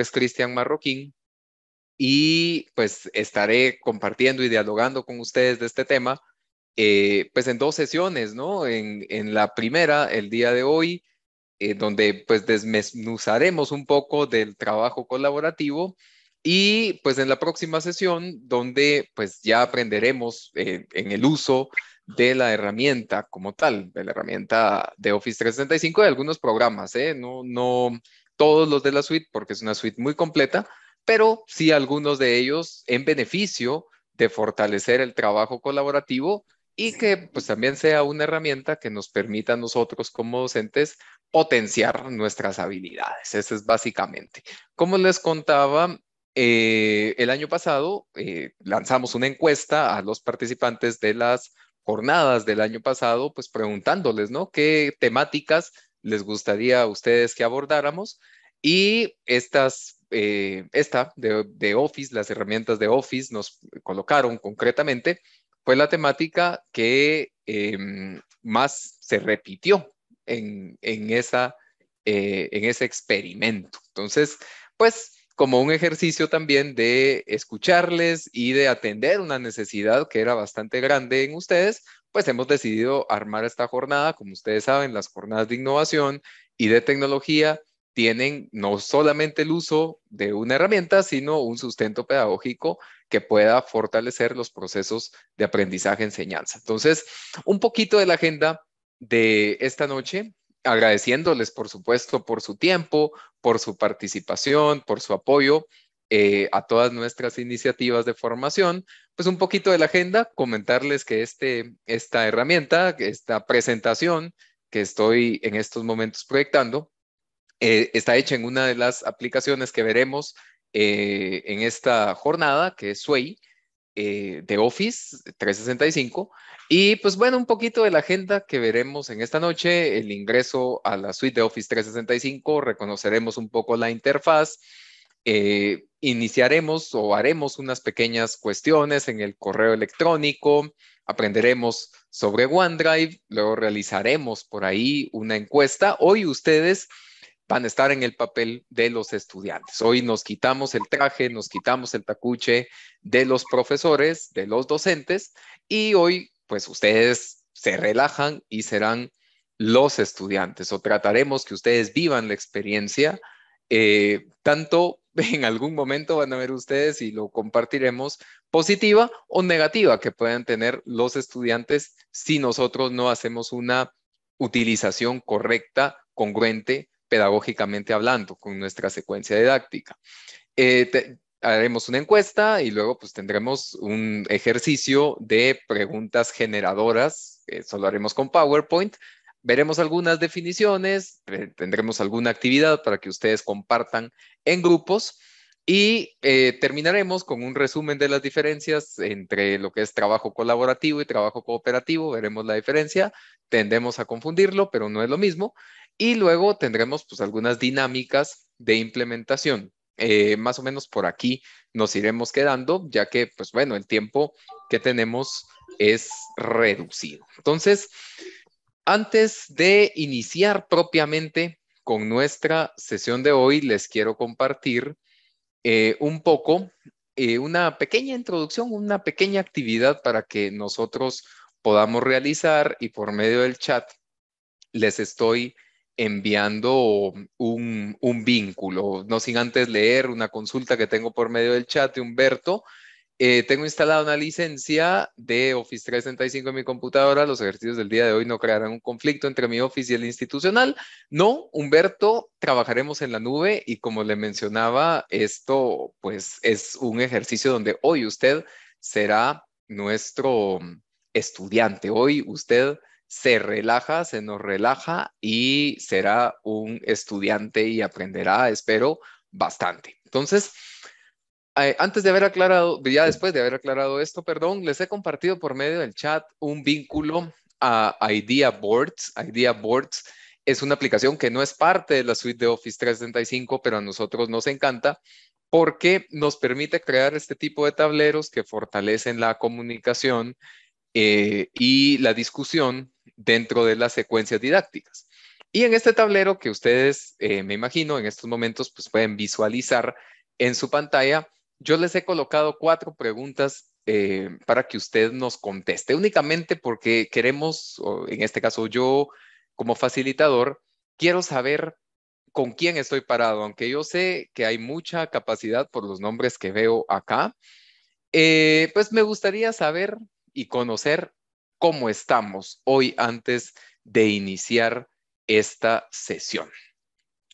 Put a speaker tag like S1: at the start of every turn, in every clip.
S1: es Cristian Marroquín y pues estaré compartiendo y dialogando con ustedes de este tema, eh, pues en dos sesiones, ¿no? En, en, la primera, el día de hoy, eh, donde pues desmenuzaremos un poco del trabajo colaborativo y pues en la próxima sesión, donde pues ya aprenderemos eh, en el uso de la herramienta como tal, de la herramienta de Office 365 de algunos programas, ¿eh? No, no todos los de la suite porque es una suite muy completa, pero sí algunos de ellos en beneficio de fortalecer el trabajo colaborativo y que pues también sea una herramienta que nos permita a nosotros como docentes potenciar nuestras habilidades. Eso es básicamente. Como les contaba, eh, el año pasado eh, lanzamos una encuesta a los participantes de las jornadas del año pasado, pues preguntándoles, ¿no? ¿Qué temáticas les gustaría a ustedes que abordáramos. Y estas, eh, esta de, Office, las herramientas de Office nos colocaron concretamente, fue la temática que em, más se repitió en, esa, eh, en ese experimento. Entonces, pues como un ejercicio también de escucharles y de atender una necesidad que era bastante grande en ustedes, pues hemos decidido armar esta jornada. Como ustedes saben, las jornadas de innovación y de tecnología tienen no solamente el uso de una herramienta, sino un sustento pedagógico que pueda fortalecer los procesos de aprendizaje-enseñanza. Entonces, un poquito de la agenda de esta noche, agradeciéndoles, por supuesto, por su tiempo, por su participación, por su apoyo eh, a todas nuestras iniciativas de formación pues un poquito de la agenda, comentarles que este, esta herramienta, esta presentación que estoy en estos momentos proyectando, eh, está hecha en una de las aplicaciones que veremos eh, en esta jornada, que es Sway, eh, de Office 365. Y pues bueno, un poquito de la agenda que veremos en esta noche, el ingreso a la suite de Office 365, reconoceremos un poco la interfaz iniciaremos o haremos unas pequeñas cuestiones en el correo electrónico, aprenderemos sobre OneDrive, luego realizaremos por ahí una encuesta. Hoy ustedes van a estar en el papel de los estudiantes. Hoy nos quitamos el traje, nos quitamos el tacuche de los profesores, de los docentes, y hoy pues ustedes se relajan y serán los estudiantes o trataremos que ustedes vivan la experiencia eh, tanto en algún momento van a ver ustedes y lo compartiremos, positiva o negativa que puedan tener los estudiantes si nosotros no hacemos una utilización correcta, congruente, pedagógicamente hablando, con nuestra secuencia didáctica. Eh, haremos una encuesta y luego pues tendremos un ejercicio de preguntas generadoras, eso lo haremos con PowerPoint, veremos algunas definiciones, eh, tendremos alguna actividad para que ustedes compartan en grupos y eh, terminaremos con un resumen de las diferencias entre lo que es trabajo colaborativo y trabajo cooperativo. Veremos la diferencia, tendemos a confundirlo, pero no es lo mismo. Y luego tendremos pues algunas dinámicas de implementación. Eh, más o menos por aquí nos iremos quedando, ya que pues bueno, el tiempo que tenemos es reducido. Entonces, antes de iniciar propiamente con nuestra sesión de hoy, les quiero compartir eh, un poco, eh, una pequeña introducción, una pequeña actividad para que nosotros podamos realizar y por medio del chat les estoy enviando un vínculo, no sin antes leer una consulta que tengo por medio del chat de Humberto eh, tengo instalada una licencia de Office 365 en mi computadora. Los ejercicios del día de hoy no crearán un conflicto entre mi Office y el institucional. No, Humberto, trabajaremos en la nube y como le mencionaba, esto pues es un ejercicio donde hoy usted será nuestro estudiante. Hoy usted se relaja, se nos relaja y será un estudiante y aprenderá, espero, bastante. Entonces, eh, antes de haber aclarado, ya después de haber aclarado esto, perdón, les he compartido por medio del chat un vínculo a Idea Boards. Idea Boards es una aplicación que no es parte de la suite de Office 365, pero a nosotros nos encanta porque nos permite crear este tipo de tableros que fortalecen la comunicación eh, y la discusión dentro de las secuencias didácticas. Y en este tablero que ustedes, eh, me imagino, en estos momentos pues pueden visualizar en su pantalla, yo les he colocado cuatro preguntas eh, para que usted nos conteste, únicamente porque queremos, en este caso yo como facilitador, quiero saber con quién estoy parado, aunque yo sé que hay mucha capacidad por los nombres que veo acá, eh, pues me gustaría saber y conocer cómo estamos hoy antes de iniciar esta sesión.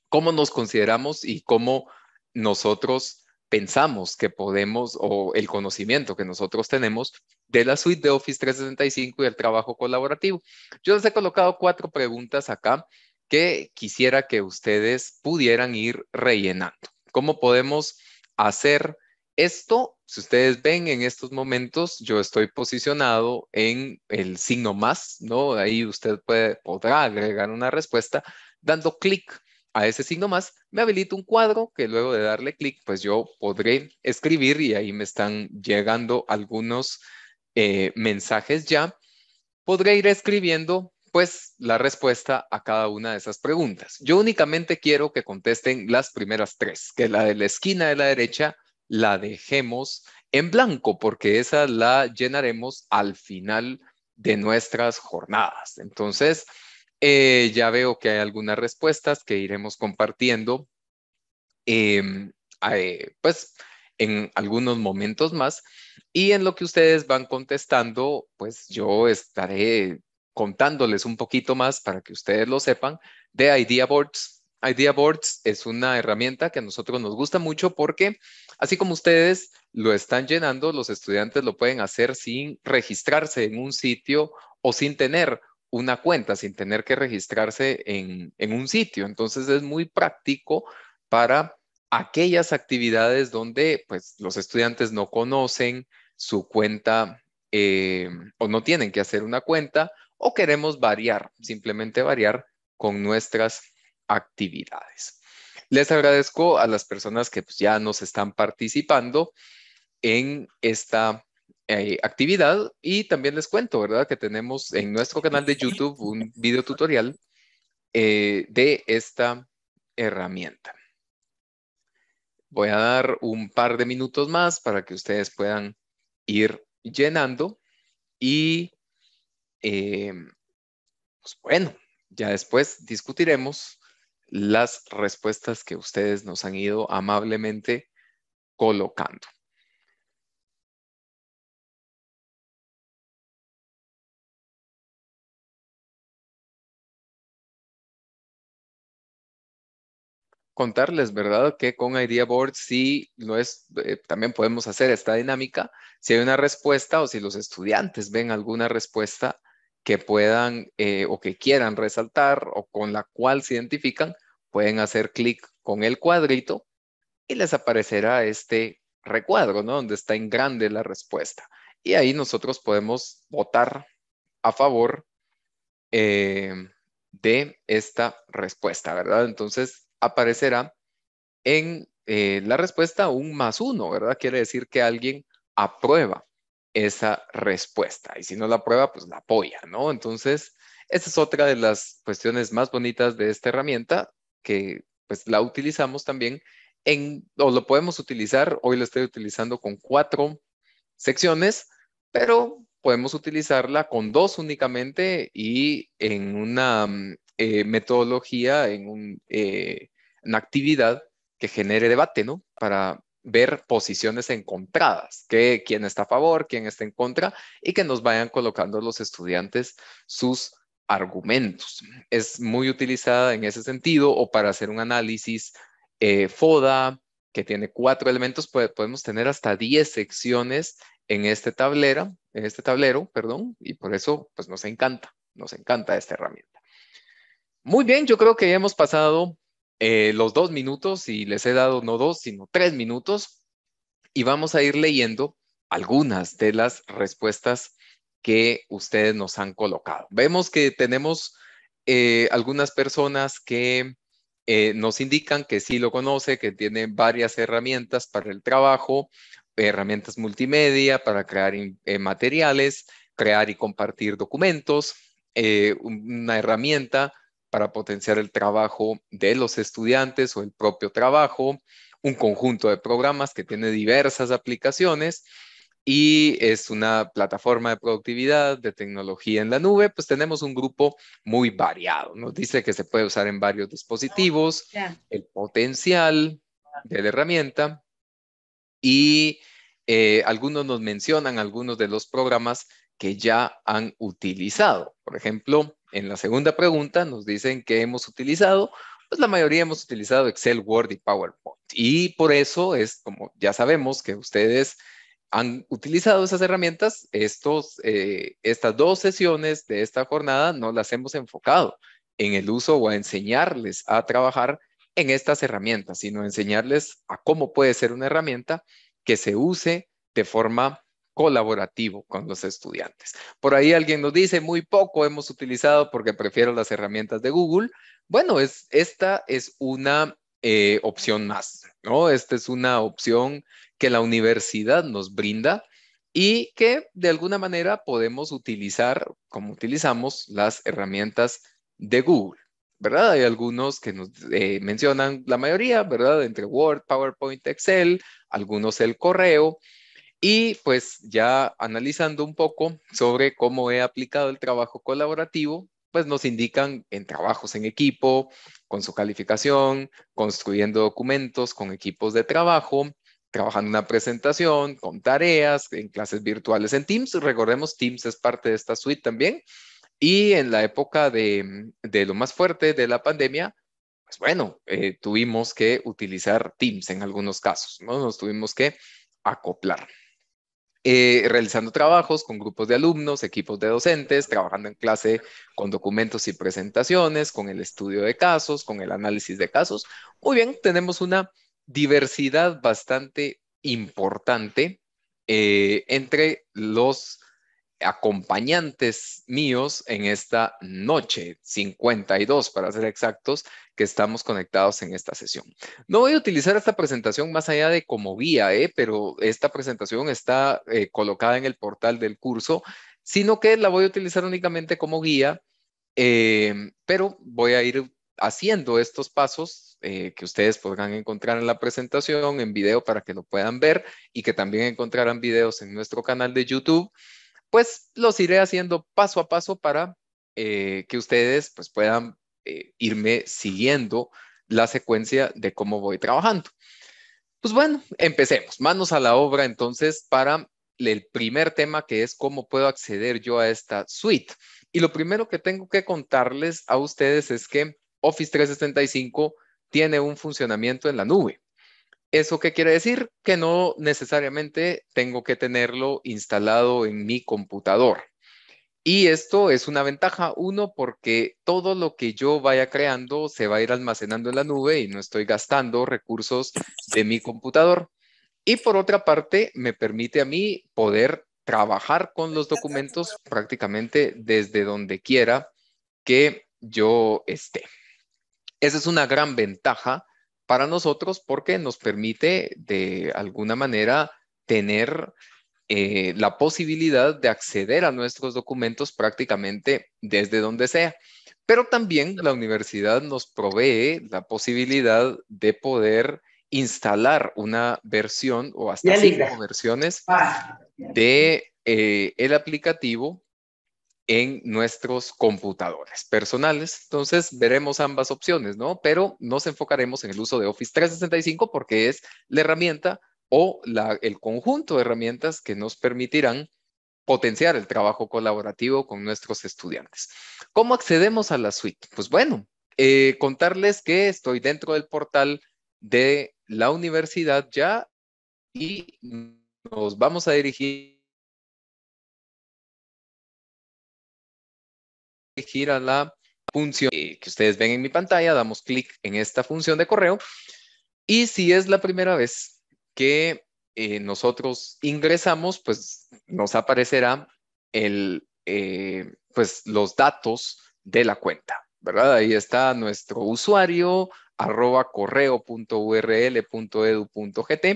S1: ¿Cómo nos consideramos y cómo nosotros pensamos que podemos o el conocimiento que nosotros tenemos de la suite de Office 365 y el trabajo colaborativo. Yo les he colocado cuatro preguntas acá que quisiera que ustedes pudieran ir rellenando. ¿Cómo podemos hacer esto? Si ustedes ven en estos momentos, yo estoy posicionado en el signo más, ¿no? Ahí usted puede, podrá agregar una respuesta dando clic a ese signo más, me habilito un cuadro que luego de darle clic, pues yo podré escribir y ahí me están llegando algunos eh, mensajes ya. Podré ir escribiendo pues la respuesta a cada una de esas preguntas. Yo únicamente quiero que contesten las primeras tres, que la de la esquina de la derecha la dejemos en blanco, porque esa la llenaremos al final de nuestras jornadas. Entonces, eh, ya veo que hay algunas respuestas que iremos compartiendo, em, eh, pues en algunos momentos más. Y en lo que ustedes van contestando, pues yo estaré contándoles un poquito más para que ustedes lo sepan de Idea Boards. Idea Boards es una herramienta que a nosotros nos gusta mucho porque así como ustedes lo están llenando, los estudiantes lo pueden hacer sin registrarse en un sitio o sin tener una cuenta sin tener que registrarse en, un sitio. Entonces es muy práctico para aquellas actividades donde pues, los estudiantes no conocen su cuenta eh, o no tienen que hacer una cuenta o queremos variar, simplemente variar con nuestras actividades. Les agradezco a las personas que pues, ya nos están participando en esta eh, actividad y también les cuento, ¿verdad? Que tenemos en nuestro canal de YouTube un video tutorial eh, de esta herramienta. Voy a dar un par de minutos más para que ustedes puedan ir llenando y eh, pues bueno, ya después discutiremos las respuestas que ustedes nos han ido amablemente colocando. contarles, ¿verdad? Que con Idea Board sí no es, eh, también podemos hacer esta dinámica. Si hay una respuesta o si los estudiantes ven alguna respuesta que puedan eh, o que quieran resaltar o con la cual se identifican, pueden hacer clic con el cuadrito y les aparecerá este recuadro, ¿no? Donde está en grande la respuesta. Y ahí nosotros podemos votar a favor eh, de esta respuesta, ¿verdad? Entonces, aparecerá en eh, la respuesta un más uno, ¿verdad? Quiere decir que alguien aprueba esa respuesta y si no la aprueba, pues la apoya, ¿no? Entonces, esa es otra de las cuestiones más bonitas de esta herramienta que pues la utilizamos también en, o lo podemos utilizar, hoy lo estoy utilizando con cuatro secciones, pero podemos utilizarla con dos únicamente y en una mm, eh, metodología, eh, en una actividad que genere debate, ¿no? Para ver posiciones encontradas, que quién está a favor, quién está en contra y que nos vayan colocando los estudiantes sus argumentos. Es muy utilizada en ese sentido o para hacer un análisis eh, FODA, que tiene cuatro elementos, podemos tener hasta diez secciones en este tablero, en este tablero, perdón, y por eso pues nos encanta, nos encanta esta herramienta. Muy bien, yo creo que ya hemos pasado eh, los dos minutos y les he dado no dos, sino tres minutos y vamos a ir leyendo algunas de las respuestas que ustedes nos han colocado. Vemos que tenemos eh, algunas personas que eh, nos indican que sí lo conoce, que tiene varias herramientas para el trabajo, herramientas multimedia para crear materiales, crear y compartir documentos, una herramienta para potenciar el trabajo de los estudiantes o el propio trabajo, un conjunto de programas que tiene diversas aplicaciones y es una plataforma de productividad, de tecnología en la nube, pues tenemos un grupo muy variado. Nos dice que se puede usar en varios dispositivos, ah, el potencial de la herramienta y eh, algunos nos mencionan algunos de los programas que ya han utilizado. Por ejemplo, en la segunda pregunta nos dicen que hemos utilizado, pues la mayoría hemos utilizado Excel, Word y PowerPoint. Y por eso es como ya sabemos que ustedes han utilizado esas herramientas, estos, eh, estas dos sesiones de esta jornada no las hemos enfocado en el uso o a enseñarles a trabajar en estas herramientas, sino enseñarles a cómo puede ser una herramienta que se use de forma colaborativo con los estudiantes. Por ahí alguien nos dice, muy poco hemos utilizado porque prefiero las herramientas de Google. Bueno, es, esta es una eh, opción más, ¿no? Esta es una opción que la universidad nos brinda y que de alguna manera podemos utilizar como utilizamos las herramientas de Google. ¿Verdad? Hay algunos que nos eh, mencionan la mayoría, ¿verdad? Entre Word, PowerPoint, Excel, algunos el correo, y pues ya analizando un poco sobre cómo he aplicado el trabajo colaborativo, pues nos indican en trabajos en equipo, con su calificación, construyendo documentos con equipos de trabajo, trabajando una presentación, con tareas, en clases virtuales en Teams. Recordemos, Teams es parte de esta suite también. Y en la época de, de lo más fuerte de la pandemia, pues bueno, eh, tuvimos que utilizar Teams en algunos casos, ¿no? Nos tuvimos que acoplar. Eh, realizando trabajos con grupos de alumnos, equipos de docentes, trabajando en clase con documentos y presentaciones, con el estudio de casos, con el análisis de casos. Muy bien, tenemos una diversidad bastante importante eh, entre los acompañantes míos en esta noche, 52 para ser exactos, que estamos conectados en esta sesión. No voy a utilizar esta presentación más allá de como guía, eh, pero esta presentación está eh, colocada en el portal del curso, sino que la voy a utilizar únicamente como guía, em, pero voy a ir haciendo estos pasos eh, que ustedes podrán encontrar en la presentación, en video para que lo puedan ver y que también encontrarán videos en nuestro canal de YouTube, pues los iré haciendo paso a paso para eh, que ustedes pues, puedan eh, irme siguiendo la secuencia de cómo voy trabajando. Pues bueno, empecemos. Manos a la obra entonces para el primer tema que es cómo puedo acceder yo a esta suite. Y lo primero que tengo que contarles a ustedes es que Office 365 tiene un funcionamiento en la nube. ¿Eso qué quiere decir? Que no necesariamente tengo que tenerlo instalado en mi computador. Y esto es una ventaja, uno, porque todo lo que yo vaya creando se va a ir almacenando en la nube y no estoy gastando recursos de mi computador. Y por otra parte, me permite a mí poder trabajar con los documentos prácticamente desde donde quiera que yo esté. Esa es una gran ventaja para nosotros porque nos permite de alguna manera tener eh, la posibilidad de acceder a nuestros documentos prácticamente desde donde sea. Pero también la universidad nos provee la posibilidad de poder instalar una versión o hasta cinco versiones de eh, el aplicativo en nuestros computadores personales. Entonces, veremos ambas opciones, ¿no? Pero nos enfocaremos en el uso de Office 365 porque es la herramienta o el conjunto de herramientas que nos permitirán potenciar el trabajo colaborativo con nuestros estudiantes. ¿Cómo accedemos a la suite? Pues bueno, eh, contarles que estoy dentro del portal de la universidad ya y nos
S2: vamos a dirigir
S1: a la función que ustedes ven en mi pantalla, damos clic en esta función de correo y si es la primera vez que eh, nosotros ingresamos, pues nos aparecerá el, eh, pues, los datos de la cuenta, ¿verdad? Ahí está nuestro usuario, arroba correo.url.edu.gt.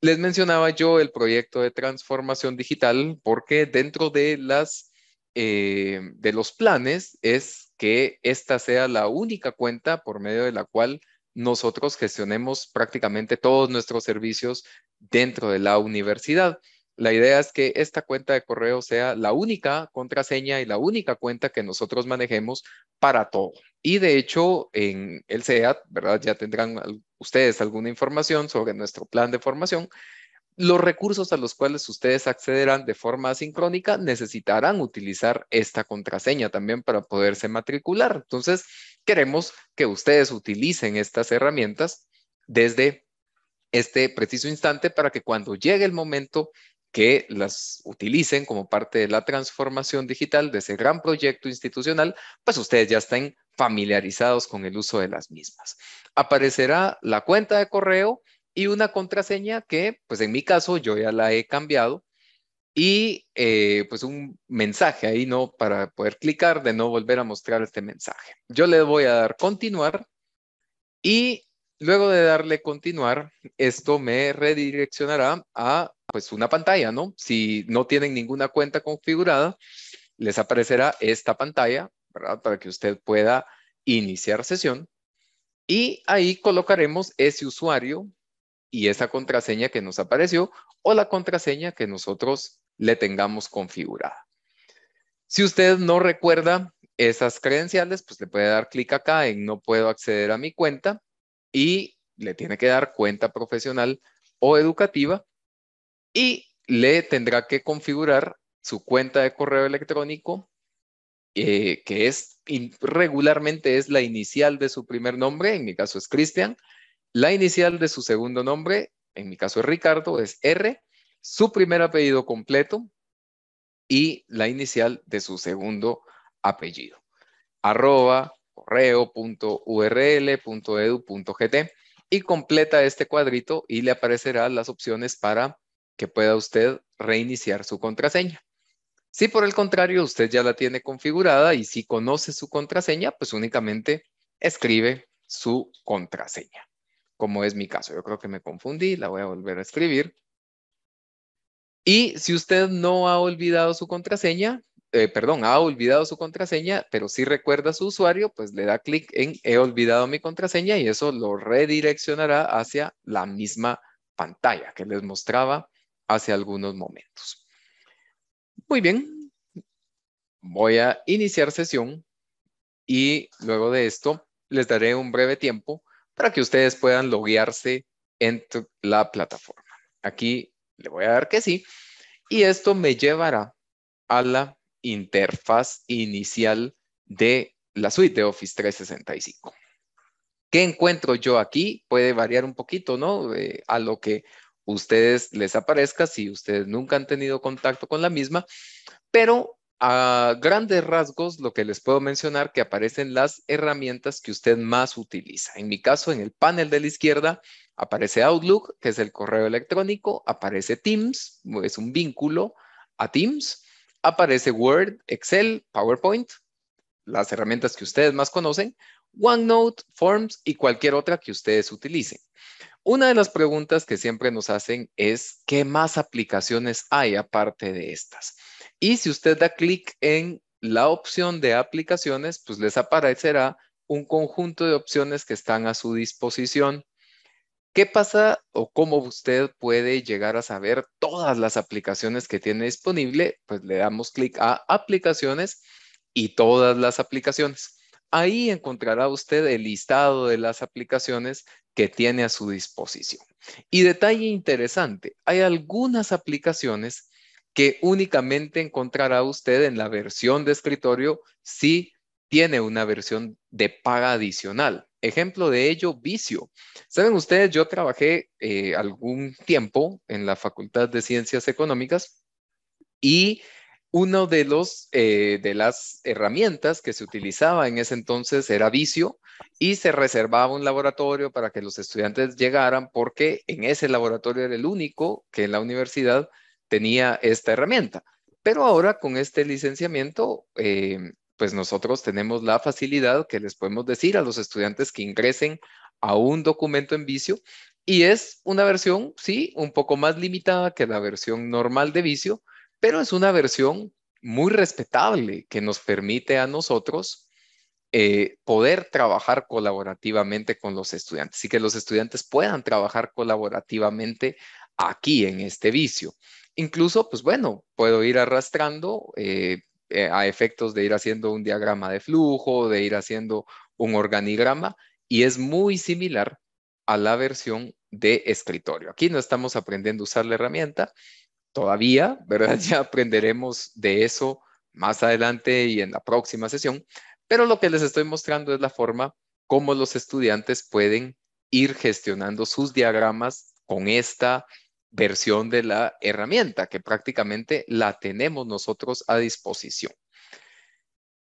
S1: Les mencionaba yo el proyecto de transformación digital porque dentro de las eh, de los planes es que esta sea la única cuenta por medio de la cual nosotros gestionemos prácticamente todos nuestros servicios dentro de la universidad. La idea es que esta cuenta de correo sea la única contraseña y la única cuenta que nosotros manejemos para todo. Y de hecho, en el SEAT, ¿verdad? Ya tendrán ustedes alguna información sobre nuestro plan de formación. Los recursos a los cuales ustedes accederán de forma asincrónica necesitarán utilizar esta contraseña también para poderse matricular. Entonces, queremos que ustedes utilicen estas herramientas desde este preciso instante para que cuando llegue el momento que las utilicen como parte de la transformación digital de ese gran proyecto institucional, pues ustedes ya estén familiarizados con el uso de las mismas. Aparecerá la cuenta de correo y una contraseña que, pues en mi caso, yo ya la he cambiado y eh, pues un mensaje ahí, ¿no? Para poder clicar de no volver a mostrar este mensaje. Yo le voy a dar continuar y luego de darle continuar, esto me redireccionará a pues una pantalla, ¿no? Si no tienen ninguna cuenta configurada, les aparecerá esta pantalla, ¿verdad? Para que usted pueda iniciar sesión y ahí colocaremos ese usuario y esa contraseña que nos apareció o la contraseña que nosotros le tengamos configurada. Si usted no recuerda esas credenciales, pues le puede dar clic acá en no puedo acceder a mi cuenta y le tiene que dar cuenta profesional o educativa y le tendrá que configurar su cuenta de correo electrónico, eh, que es regularmente es la inicial de su primer nombre, en mi caso es Cristian, la inicial de su segundo nombre, en mi caso es Ricardo, es R, su primer apellido completo y la inicial de su segundo apellido. Arroba correo.url.edu.gt y completa este cuadrito y le aparecerán las opciones para que pueda usted reiniciar su contraseña. Si por el contrario usted ya la tiene configurada y si conoce su contraseña, pues únicamente escribe su contraseña, como es mi caso. Yo creo que me confundí, la voy a volver a escribir. Y si usted no ha olvidado su contraseña, eh, perdón, ha olvidado su contraseña, pero sí recuerda a su usuario, pues le da clic en he olvidado mi contraseña y eso lo redireccionará hacia la misma pantalla que les mostraba hace algunos momentos. Muy bien, voy a iniciar sesión y luego de esto les daré un breve tiempo para que ustedes puedan loguearse en la plataforma. Aquí le voy a dar que sí, y esto me llevará a la interfaz inicial de la suite de Office 365. ¿Qué encuentro yo aquí? Puede variar un poquito, ¿no? Eh, a lo que ustedes les aparezca si ustedes nunca han tenido contacto con la misma, pero a grandes rasgos lo que les puedo mencionar que aparecen las herramientas que usted más utiliza. En mi caso, en el panel de la izquierda, Aparece Outlook, que es el correo electrónico, aparece Teams, es un vínculo a Teams, aparece Word, Excel, PowerPoint, las herramientas que ustedes más conocen, OneNote, Forms y cualquier otra que ustedes utilicen. Una de las preguntas que siempre nos hacen es qué más aplicaciones hay aparte de estas. Y si usted da clic en la opción de aplicaciones, pues les aparecerá un conjunto de opciones que están a su disposición ¿Qué pasa o cómo usted puede llegar a saber todas las aplicaciones que tiene disponible? Pues le damos clic a aplicaciones y todas las aplicaciones. Ahí encontrará usted el listado de las aplicaciones que tiene a su disposición. Y detalle interesante, hay algunas aplicaciones que únicamente encontrará usted en la versión de escritorio si tiene una versión de paga adicional. Ejemplo de ello, vicio. Saben ustedes, yo trabajé eh, algún tiempo en la Facultad de Ciencias Económicas y uno de eh, de las herramientas que se utilizaba en ese entonces era vicio y se reservaba un laboratorio para que los estudiantes llegaran porque en ese laboratorio era el único que en la universidad tenía esta herramienta. Pero ahora con este licenciamiento eh, pues nosotros tenemos la facilidad que les podemos decir a los estudiantes que ingresen a un documento en vicio y es una versión, sí, un poco más limitada que la versión normal de vicio, pero es una versión muy respetable que nos permite a nosotros eh, poder trabajar colaborativamente con los estudiantes y que los estudiantes puedan trabajar colaborativamente aquí en este vicio. Incluso, pues bueno, puedo ir arrastrando eh, eh, a efectos de ir haciendo un diagrama de flujo, de ir haciendo un organigrama, y es muy similar a la versión de escritorio. Aquí no estamos aprendiendo a usar la herramienta todavía, ¿verdad? Ya aprenderemos de eso más adelante y en la próxima sesión, pero lo que les estoy mostrando es la forma como los estudiantes pueden ir gestionando sus diagramas con esta versión de la herramienta que prácticamente la tenemos nosotros a disposición.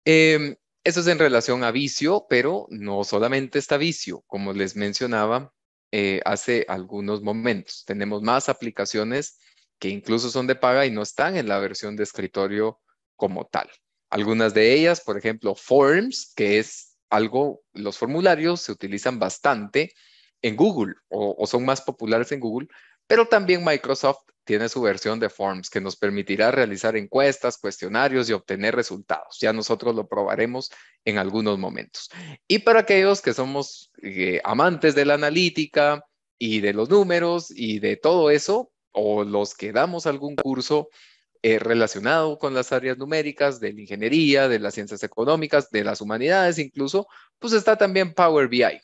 S1: Em, eso es en relación a vicio, pero no solamente está vicio, como les mencionaba eh, hace algunos momentos. Tenemos más aplicaciones que incluso son de paga y no están en la versión de escritorio como tal. Algunas de ellas, por ejemplo, Forms, que es algo, los formularios se utilizan bastante en Google o son más populares en Google pero también Microsoft tiene su versión de Forms que nos permitirá realizar encuestas, cuestionarios y obtener resultados. Ya nosotros lo probaremos en algunos momentos. Y para aquellos que somos eh, amantes de la analítica y de los números y de todo eso, o los que damos algún curso eh, relacionado con las áreas numéricas, de la ingeniería, de las ciencias económicas, de las humanidades incluso, pues está también Power BI.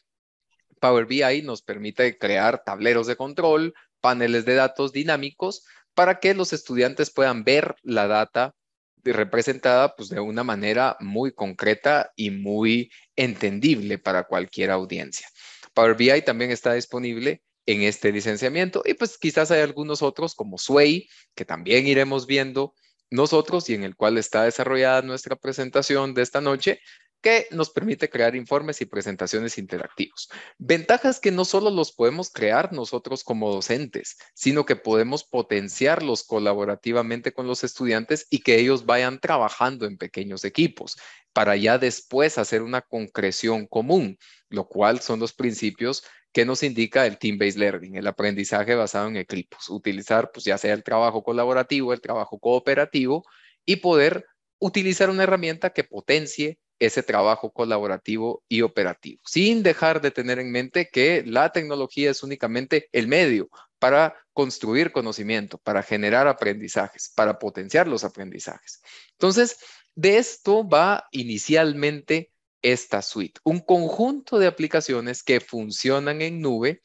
S1: Power BI nos permite crear tableros de control, paneles de datos dinámicos para que los estudiantes puedan ver la data representada pues, de una manera muy concreta y muy entendible para cualquier audiencia. Power BI también está disponible en este licenciamiento y pues quizás hay algunos otros como Sway, que también iremos viendo nosotros y en el cual está desarrollada nuestra presentación de esta noche, que nos permite crear informes y presentaciones interactivos. Ventajas que no solo los podemos crear nosotros como docentes, sino que podemos potenciarlos colaborativamente con los estudiantes y que ellos vayan trabajando en pequeños equipos para ya después hacer una concreción común, lo cual son los principios que nos indica el team-based learning, el aprendizaje basado en equipos, utilizar pues ya sea el trabajo colaborativo, el trabajo cooperativo y poder utilizar una herramienta que potencie ese trabajo colaborativo y operativo, sin dejar de tener en mente que la tecnología es únicamente el medio para construir conocimiento, para generar aprendizajes, para potenciar los aprendizajes. Entonces, de esto va inicialmente esta suite, un conjunto de aplicaciones que funcionan en nube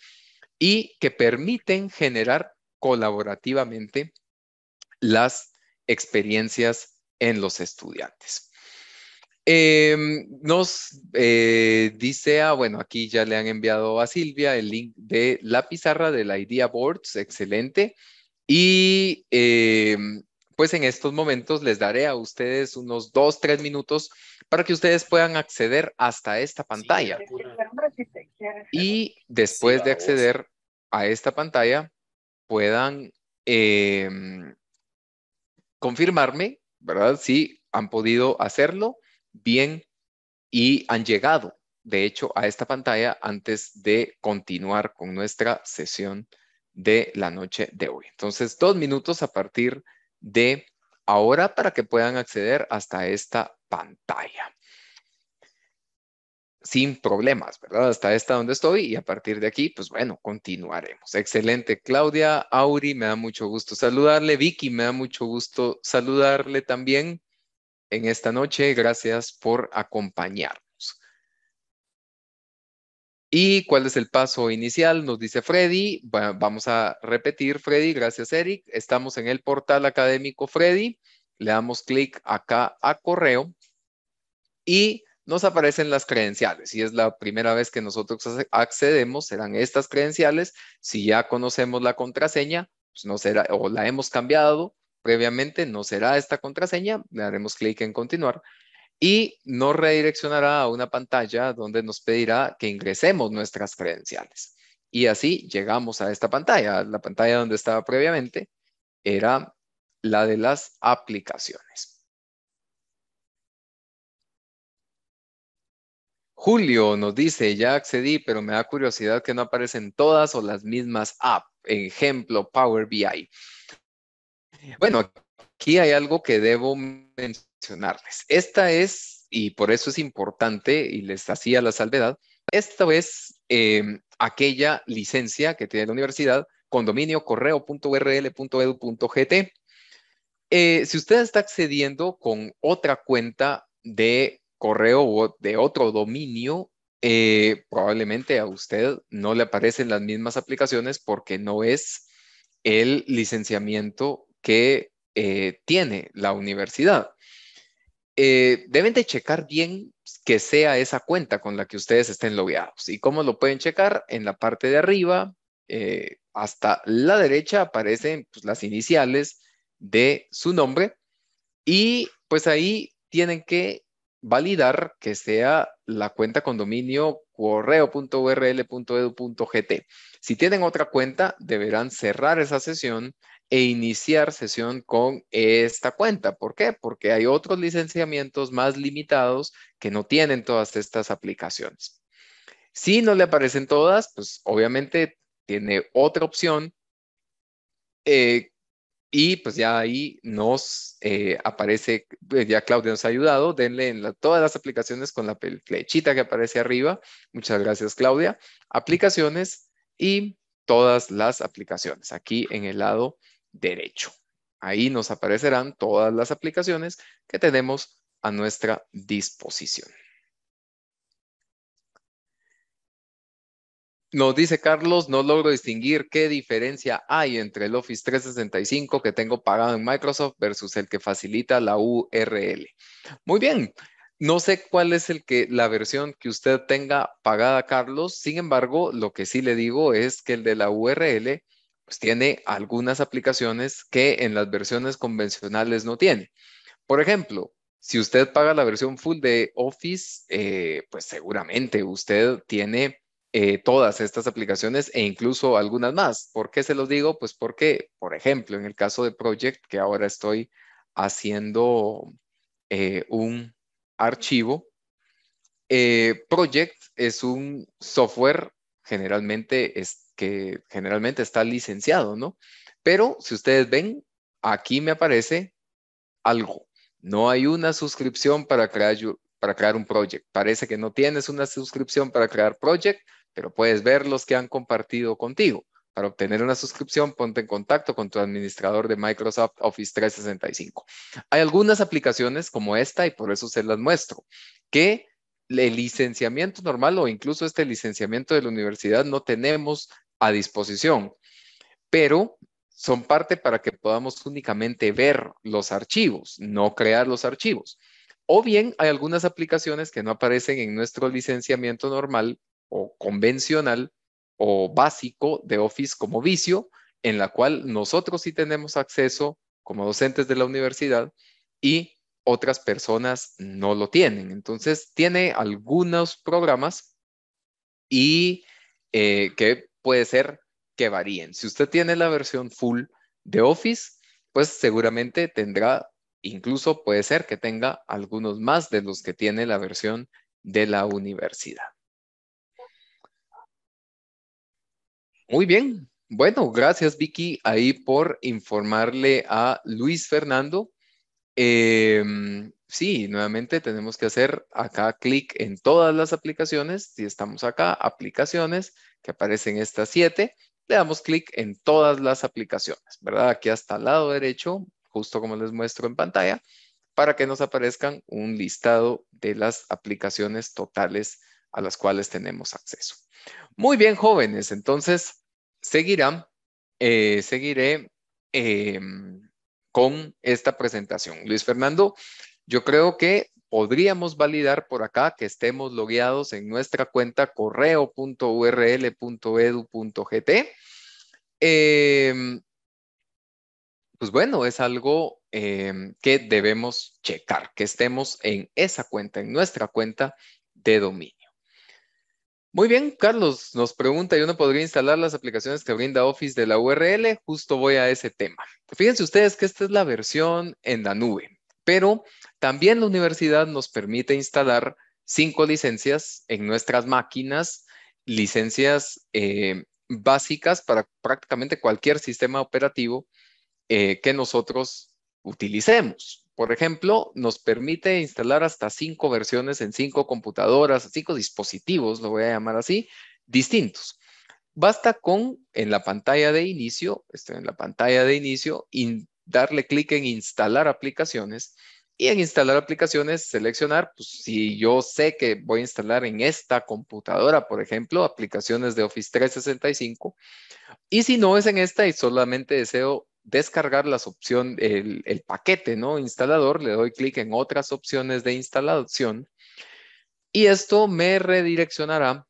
S1: y que permiten generar colaborativamente las experiencias en los estudiantes. Em, nos eh, dice, a ah, bueno, aquí ya le han enviado a Silvia el link de la pizarra de la Idea Boards, excelente. Y em, pues en estos momentos les daré a ustedes unos dos, tres minutos para que ustedes puedan acceder hasta esta pantalla. Y después de acceder a esta pantalla, puedan em, confirmarme, ¿verdad? Si han podido hacerlo bien y han llegado, de hecho, a esta pantalla antes de continuar con nuestra sesión de la noche de hoy. Entonces, dos minutos a partir de ahora para que puedan acceder hasta esta pantalla. Sin problemas, ¿verdad? Hasta esta donde estoy y a partir de aquí, pues bueno, continuaremos. Excelente, Claudia, Auri, me da mucho gusto saludarle. Vicky, me da mucho gusto saludarle también en esta noche. Gracias por acompañarnos. ¿Y cuál es el paso inicial? Nos dice Freddy. vamos a repetir, Freddy. Gracias, Eric. Estamos en el portal académico Freddy. Le damos clic acá a correo y nos aparecen las credenciales. Si es la primera vez que nosotros accedemos, serán estas credenciales. Si ya conocemos la contraseña, pues no será, o la hemos cambiado, Previamente no será esta contraseña, le haremos clic en continuar y nos redireccionará a una pantalla donde nos pedirá que ingresemos nuestras credenciales. Y así llegamos a esta pantalla. La pantalla donde estaba previamente era la de las aplicaciones. Julio nos dice, ya accedí, pero me da curiosidad que no aparecen todas o las mismas apps Ejemplo, Power BI. Bueno, aquí hay algo que debo mencionarles. Esta es, y por eso es importante, y les hacía la salvedad, esta es em, aquella licencia que tiene la universidad, dominio correo.url.edu.gt. Eh, si usted está accediendo con otra cuenta de correo o de otro dominio, eh, probablemente a usted no le aparecen las mismas aplicaciones porque no es el licenciamiento que eh, tiene la universidad. Eh, deben de checar bien que sea esa cuenta con la que ustedes estén logueados. ¿Y cómo lo pueden checar? En la parte de arriba, eh, hasta la derecha, aparecen pues, las iniciales de su nombre y pues ahí tienen que validar que sea la cuenta con dominio correo.url.edu.gt. Si tienen otra cuenta, deberán cerrar esa sesión e iniciar sesión con esta cuenta. ¿Por qué? Porque hay otros licenciamientos más limitados que no tienen todas estas aplicaciones. Si no le aparecen todas, pues obviamente tiene otra opción eh, y pues ya ahí nos eh, aparece, pues, ya Claudia nos ha ayudado, denle en todas las aplicaciones con la flechita que aparece arriba. Muchas gracias Claudia. Aplicaciones y todas las aplicaciones aquí en el lado derecho. Ahí nos aparecerán todas las aplicaciones que tenemos a nuestra disposición. Nos dice Carlos, no logro distinguir qué diferencia hay entre el Office 365 que tengo pagado en Microsoft versus el que facilita la URL. Muy bien, no sé cuál es que, la versión que usted tenga pagada, Carlos. Sin embargo, lo que sí le digo es que el de la URL pues tiene algunas aplicaciones que en las versiones convencionales no tiene. Por ejemplo, si usted paga la versión full de Office, eh, pues seguramente usted tiene eh, todas estas aplicaciones e incluso algunas más. ¿Por qué se los digo? Pues porque, por ejemplo, en el caso de Project, que ahora estoy haciendo eh, un archivo, Project es un software generalmente es que generalmente está licenciado, ¿no? Pero si ustedes ven, aquí me aparece algo. No hay una suscripción para crear, para crear un project. Parece que no tienes una suscripción para crear project, pero puedes ver los que han compartido contigo. Para obtener una suscripción, ponte en contacto con tu administrador de Microsoft Office 365. Hay algunas aplicaciones como esta y por eso se las muestro, que el licenciamiento normal o incluso este licenciamiento de la universidad no tenemos a disposición, pero son parte para que podamos únicamente ver los archivos, no crear los archivos. O bien hay algunas aplicaciones que no aparecen en nuestro licenciamiento normal o convencional o básico de Office como vicio, en la cual nosotros sí tenemos acceso como docentes de la universidad y otras personas no lo tienen. Entonces, tiene algunos programas y eh, que puede ser que varíen. Si usted tiene la versión full de Office, pues seguramente tendrá, incluso puede ser que tenga algunos más de los que tiene la versión de la universidad. Muy bien. Bueno, gracias Vicky ahí por informarle a Luis Fernando. Em, sí, nuevamente tenemos que hacer acá clic en todas las aplicaciones. Si estamos acá, aplicaciones, que aparecen estas siete, le damos clic en todas las aplicaciones, ¿verdad? Aquí hasta el lado derecho, justo como les muestro en pantalla, para que nos aparezcan un listado de las aplicaciones totales a las cuales tenemos acceso. Muy bien, jóvenes, entonces seguirán, eh, seguiré em, con esta presentación. Luis Fernando, yo creo que podríamos validar por acá que estemos logueados en nuestra cuenta correo.url.edu.gt. Em, pues bueno, es algo em, que debemos checar, que estemos en esa cuenta, en nuestra cuenta de dominio. Muy bien, Carlos nos pregunta, ¿y uno podría instalar las aplicaciones que brinda Office de la URL? Justo voy a ese tema. Fíjense ustedes que esta es la versión en la nube, pero también la universidad nos permite instalar cinco licencias en nuestras máquinas, licencias eh, básicas para prácticamente cualquier sistema operativo eh, que nosotros utilicemos. Por ejemplo, nos permite instalar hasta cinco versiones en cinco computadoras, cinco dispositivos, lo voy a llamar así, distintos. Basta con en la pantalla de inicio, en la pantalla de inicio, darle clic en instalar aplicaciones y en instalar aplicaciones, seleccionar, pues si yo sé que voy a instalar en esta computadora, por ejemplo, aplicaciones de Office 365, y si no es en esta y solamente deseo descargar las opciones, el, paquete, ¿no? Instalador, le doy clic en otras opciones de instalación y esto me redireccionará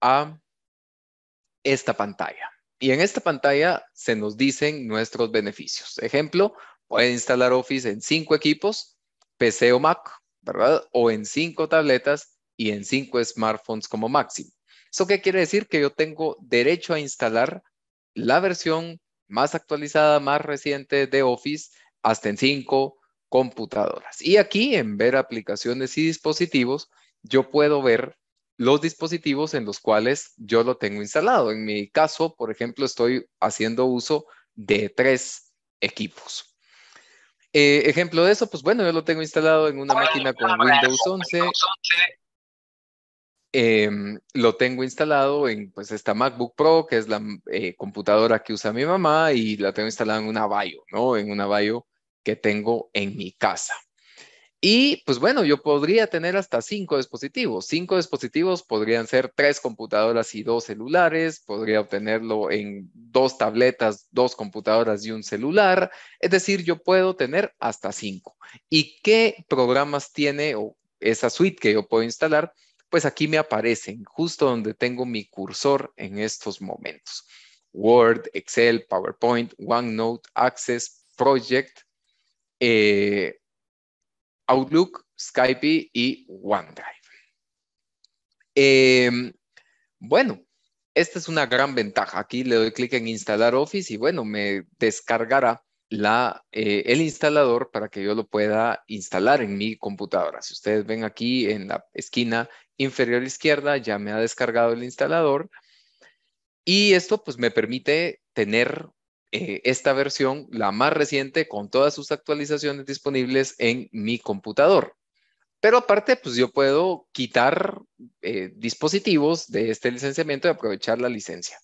S1: a esta pantalla. Y en esta pantalla se nos dicen nuestros beneficios. Ejemplo, puede instalar Office en cinco equipos PC o Mac, ¿verdad? O en cinco tabletas y en cinco smartphones como máximo. ¿Eso qué quiere decir? Que yo tengo derecho a instalar la versión más actualizada, más reciente de Office hasta en cinco computadoras. Y aquí en ver aplicaciones y dispositivos, yo puedo ver los dispositivos en los cuales yo lo tengo instalado. En mi caso, por ejemplo, estoy haciendo uso de tres equipos. Eh, ejemplo de eso, pues bueno, yo lo tengo instalado en una ah, máquina con ah, Windows 11. Em, lo tengo instalado en pues esta MacBook Pro, que es la eh, computadora que usa mi mamá, y la tengo instalada en una BIO, ¿no? En una BIO que tengo en mi casa. Y pues bueno, yo podría tener hasta cinco dispositivos. Cinco dispositivos podrían ser tres computadoras y dos celulares, podría obtenerlo en dos tabletas, dos computadoras y un celular. Es decir, yo puedo tener hasta cinco. ¿Y qué programas tiene o esa suite que yo puedo instalar? Pues aquí me aparecen, justo donde tengo mi cursor en estos momentos. Word, Excel, PowerPoint, OneNote, Access, Project. Eh, Outlook, Skype y OneDrive. Em, bueno, esta es una gran ventaja. Aquí le doy clic en instalar Office y bueno, me descargará la, eh, el instalador para que yo lo pueda instalar en mi computadora. Si ustedes ven aquí en la esquina inferior izquierda, ya me ha descargado el instalador. Y esto pues me permite tener eh, esta versión, la más reciente, con todas sus actualizaciones disponibles en mi computador. Pero aparte, pues yo puedo quitar eh, dispositivos de este licenciamiento y aprovechar la licencia.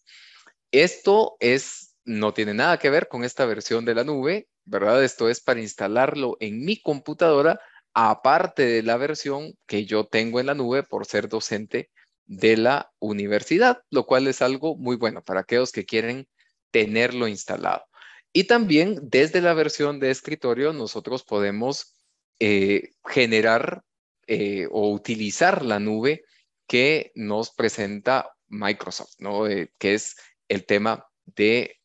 S1: Esto es, no tiene nada que ver con esta versión de la nube, ¿verdad? Esto es para instalarlo en mi computadora, aparte de la versión que yo tengo en la nube por ser docente de la universidad, lo cual es algo muy bueno para aquellos que quieren tenerlo instalado. Y también desde la versión de escritorio nosotros podemos eh, generar eh, o utilizar la nube que nos presenta Microsoft, ¿no? Eh, que es el tema de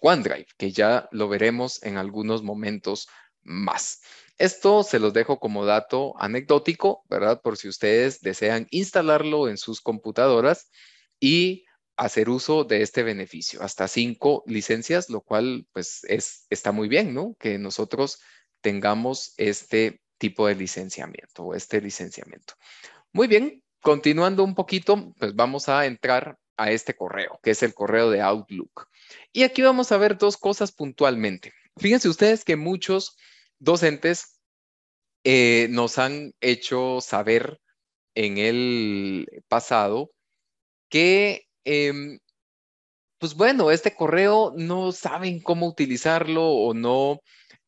S1: OneDrive, que ya lo veremos en algunos momentos más. Esto se los dejo como dato anecdótico, ¿verdad? Por si ustedes desean instalarlo en sus computadoras y hacer uso de este beneficio, hasta cinco licencias, lo cual pues es, está muy bien, ¿no? Que nosotros tengamos este tipo de licenciamiento o este licenciamiento. Muy bien, continuando un poquito, pues vamos a entrar a este correo, que es el correo de Outlook. Y aquí vamos a ver dos cosas puntualmente. Fíjense ustedes que muchos docentes eh, nos han hecho saber en el pasado que Em, pues bueno, este correo no saben cómo utilizarlo o no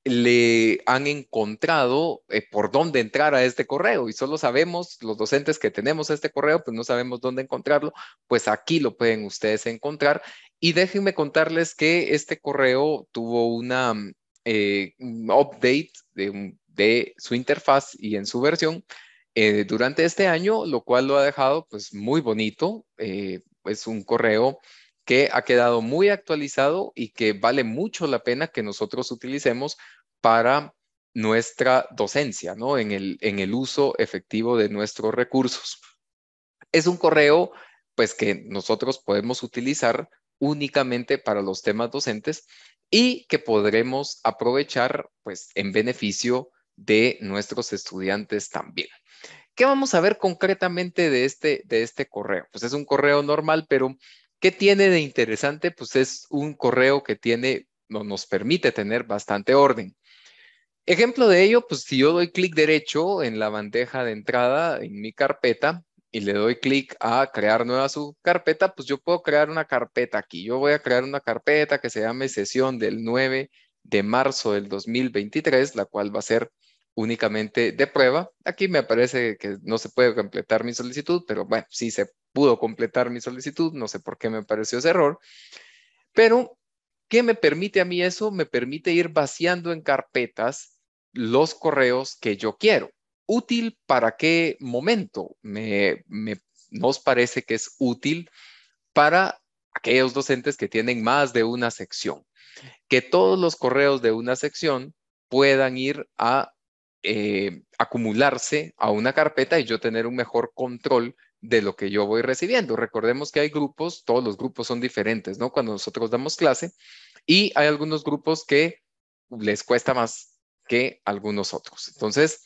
S1: le han encontrado eh, por dónde entrar a este correo y solo sabemos los docentes que tenemos este correo, pues no sabemos dónde encontrarlo, pues aquí lo pueden ustedes encontrar. Y déjenme contarles que este correo tuvo una mm, eh, update de, su interfaz y en su versión eh, durante este año, lo cual lo ha dejado pues muy bonito es un correo que ha quedado muy actualizado y que vale mucho la pena que nosotros utilicemos para nuestra docencia, ¿no? En el, en el uso efectivo de nuestros recursos. Es un correo, pues, que nosotros podemos utilizar únicamente para los temas docentes y que podremos aprovechar, pues, en beneficio de nuestros estudiantes también. ¿Qué vamos a ver concretamente de este, de este correo? Pues es un correo normal, pero ¿qué tiene de interesante? Pues es un correo que tiene, nos permite tener bastante orden. Ejemplo de ello, pues si yo doy clic derecho en la bandeja de entrada en mi carpeta y le doy clic a crear nueva subcarpeta, pues yo puedo crear una carpeta aquí. Yo voy a crear una carpeta que se llame sesión del 9 de marzo del 2023, la cual va a ser únicamente de prueba. Aquí me parece que no se puede completar mi solicitud, pero bueno, sí se pudo completar mi solicitud, no sé por qué me pareció ese error. Pero, ¿qué me permite a mí eso? Me permite ir vaciando en carpetas los correos que yo quiero. ¿Útil para qué momento? nos parece que es útil para aquellos docentes que tienen más de una sección. Que todos los correos de una sección puedan ir a eh, acumularse a una carpeta y yo tener un mejor control de lo que yo voy recibiendo. Recordemos que hay grupos, todos los grupos son diferentes, ¿no? Cuando nosotros damos clase y hay algunos grupos que les cuesta más que algunos otros. Entonces,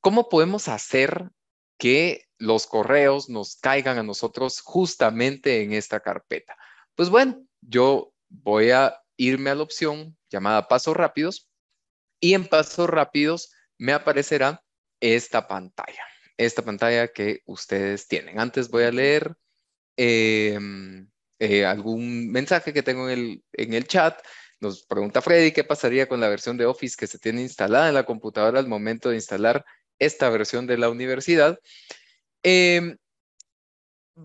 S1: ¿cómo podemos hacer que los correos nos caigan a nosotros justamente en esta carpeta? Pues bueno, yo voy a irme a la opción llamada pasos rápidos y en pasos rápidos me aparecerá esta pantalla, esta pantalla que ustedes tienen. Antes voy a leer em, eh, algún mensaje que tengo en el, en el chat. Nos pregunta Freddy qué pasaría con la versión de Office que se tiene instalada en la computadora al momento de instalar esta versión de la universidad. Eh,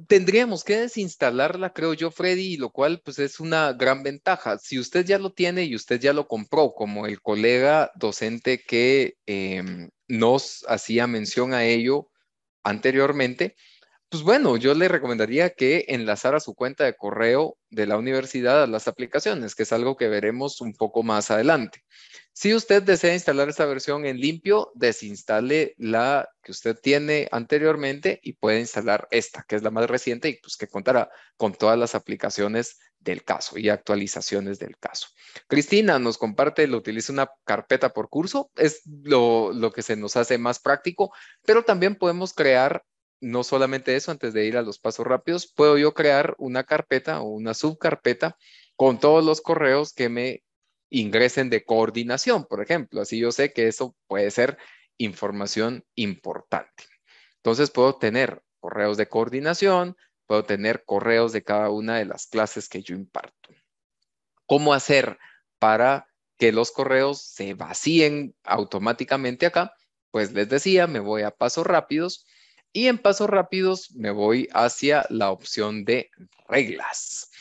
S1: tendríamos que desinstalarla, creo yo, Freddy, lo cual pues es una gran ventaja. Si usted ya lo tiene y usted ya lo compró, como el colega docente que em, nos hacía mención a ello anteriormente, pues bueno, yo le recomendaría que enlazara su cuenta de correo de la universidad a las aplicaciones, que es algo que veremos un poco más adelante. Si usted desea instalar esta versión en limpio, desinstale la que usted tiene anteriormente y puede instalar esta, que es la más reciente y pues que contará con todas las aplicaciones del caso y actualizaciones del caso. Cristina nos comparte, lo utiliza una carpeta por curso, es lo que se nos hace más práctico, pero también podemos crear no solamente eso, antes de ir a los pasos rápidos, puedo yo crear una carpeta o una subcarpeta con todos los correos que me ingresen de coordinación, por ejemplo. Así yo sé que eso puede ser información importante. Entonces puedo tener correos de coordinación, puedo tener correos de cada una de las clases que yo imparto. ¿Cómo hacer para que los correos se vacíen automáticamente acá? Pues les decía, me voy a pasos rápidos y en pasos rápidos me voy hacia la opción de reglas.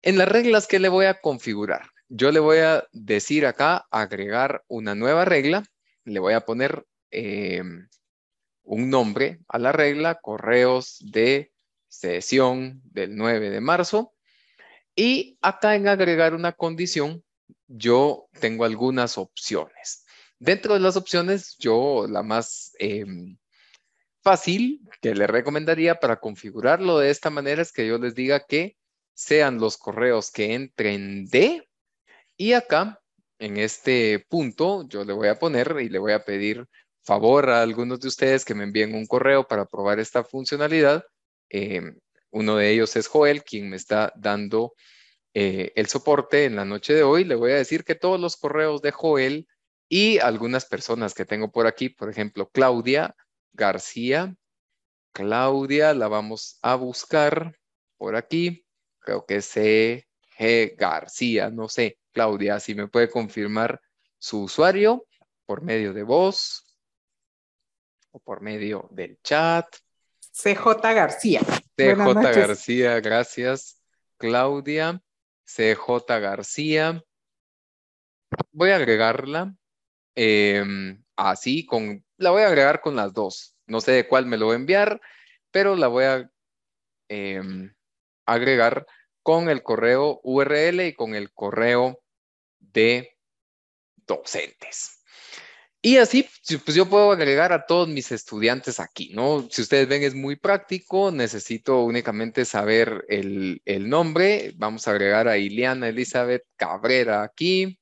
S1: En las reglas, ¿qué le voy a configurar? Yo le voy a decir acá, agregar una nueva regla. Le voy a poner eh, un nombre a la regla, correos de sesión del 9 de marzo. Y acá en agregar una condición, yo tengo algunas opciones. Dentro de las opciones, yo la más... Em, fácil que le recomendaría para configurarlo de esta manera es que yo les diga que sean los correos que entren de y acá en este punto yo le voy a poner y le voy a pedir favor a algunos de ustedes que me envíen un correo para probar esta funcionalidad. Em, uno de ellos es Joel, quien me está dando eh, el soporte en la noche de hoy. Le voy a decir que todos los correos de Joel y algunas personas que tengo por aquí, por ejemplo, Claudia, García. Claudia, la vamos a buscar por aquí. Creo que es C.G. García, no sé. Claudia, si me puede confirmar su usuario por medio de voz o por medio del chat. CJ García. CJ García, gracias. Claudia, CJ García. Voy a agregarla em, así, con la voy a agregar con las dos. No sé de cuál me lo voy a enviar, pero la voy a em, agregar con el correo URL y con el correo de docentes. Y así, pues yo puedo agregar a todos mis estudiantes aquí, ¿no? Si ustedes ven, es muy práctico, necesito únicamente saber el, el nombre. Vamos a agregar a Ileana Elizabeth Cabrera aquí,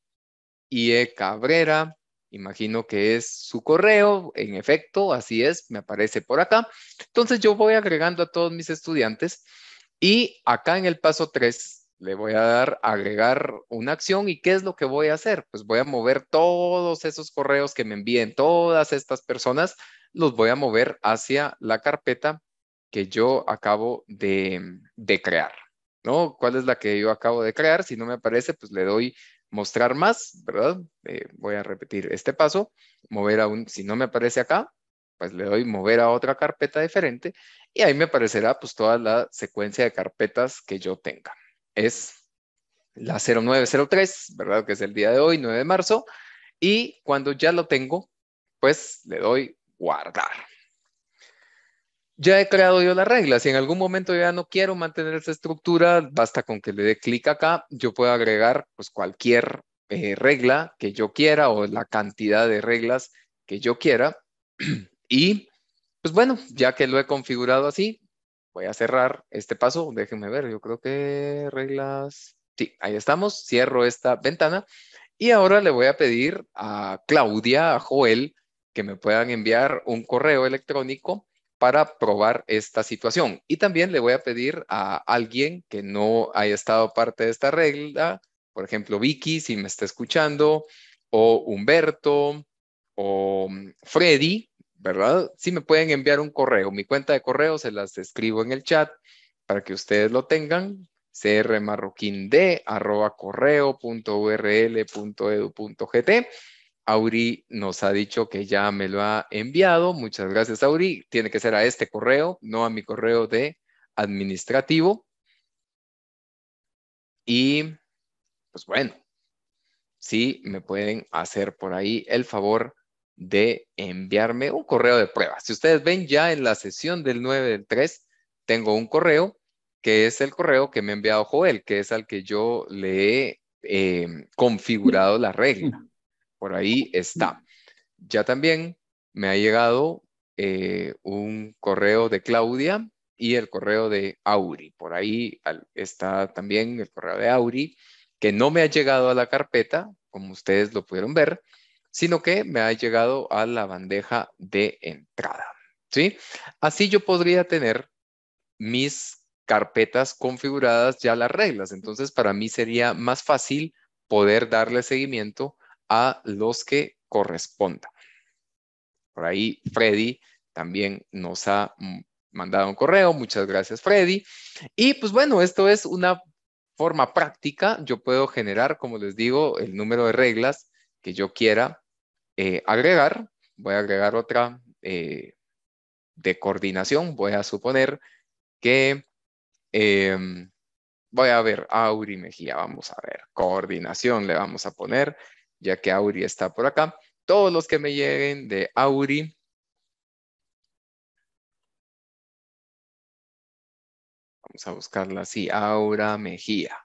S1: IE Cabrera, Imagino que es su correo, en efecto, así es, me aparece por acá. Entonces yo voy agregando a todos mis estudiantes y acá en el paso 3 le voy a dar agregar una acción y ¿qué es lo que voy a hacer? Pues voy a mover todos esos correos que me envíen todas estas personas, los voy a mover hacia la carpeta que yo acabo de, crear. ¿no? ¿Cuál es la que yo acabo de crear? Si no me aparece, pues le doy mostrar más, ¿verdad? Eh, voy a repetir este paso, mover a un, si no me aparece acá, pues le doy mover a otra carpeta diferente y ahí me aparecerá pues toda la secuencia de carpetas que yo tenga. Es la 0903, ¿verdad? Que es el día de hoy, 9 de marzo. Y cuando ya lo tengo, pues le doy guardar ya he creado yo las reglas. Si en algún momento ya no quiero mantener esa estructura, basta con que le dé clic acá. Yo puedo agregar pues, cualquier eh, regla que yo quiera o la cantidad de reglas que yo quiera. Y pues bueno, ya que lo he configurado así, voy a cerrar este paso. Déjenme ver, yo creo que reglas... Sí, ahí estamos. Cierro esta ventana. Y ahora le voy a pedir a Claudia, a Joel, que me puedan enviar un correo electrónico para probar esta situación. Y también le voy a pedir a alguien que no haya estado parte de esta regla, por ejemplo, Vicky, si me está escuchando, o Humberto, o mm, Freddy, ¿verdad? Si me pueden enviar un correo, mi cuenta de correo se las escribo en el chat para que ustedes lo tengan, crmarroquind.url.edu.gt Auri nos ha dicho que ya me lo ha enviado. Muchas gracias, Auri. Tiene que ser a este correo, no a mi correo de administrativo. Y pues bueno, si sí me pueden hacer por ahí el favor de enviarme un correo de prueba. Si ustedes ven ya en la sesión del 9 del 3, tengo un correo que es el correo que me ha enviado Joel, que es al que yo le he eh, configurado la regla. Por ahí está. Ya también me ha llegado eh, un correo de Claudia y el correo de Auri. Por ahí está también el correo de Auri, que no me ha llegado a la carpeta, como ustedes lo pudieron ver, sino que me ha llegado a la bandeja de entrada. ¿sí? Así yo podría tener mis carpetas configuradas ya las reglas. Entonces, para mí sería más fácil poder darle seguimiento a los que corresponda. Por ahí Freddy también nos ha mm, mandado un correo. Muchas gracias, Freddy. Y pues bueno, esto es una forma práctica. Yo puedo generar, como les digo, el número de reglas que yo quiera eh, agregar. Voy a agregar otra eh, de coordinación. Voy a suponer que... Em, voy a ver, Auri Mejía, vamos a ver, coordinación le vamos a poner ya que Auri está por acá. Todos los que me lleguen de Auri, vamos a buscarla así, Aura Mejía.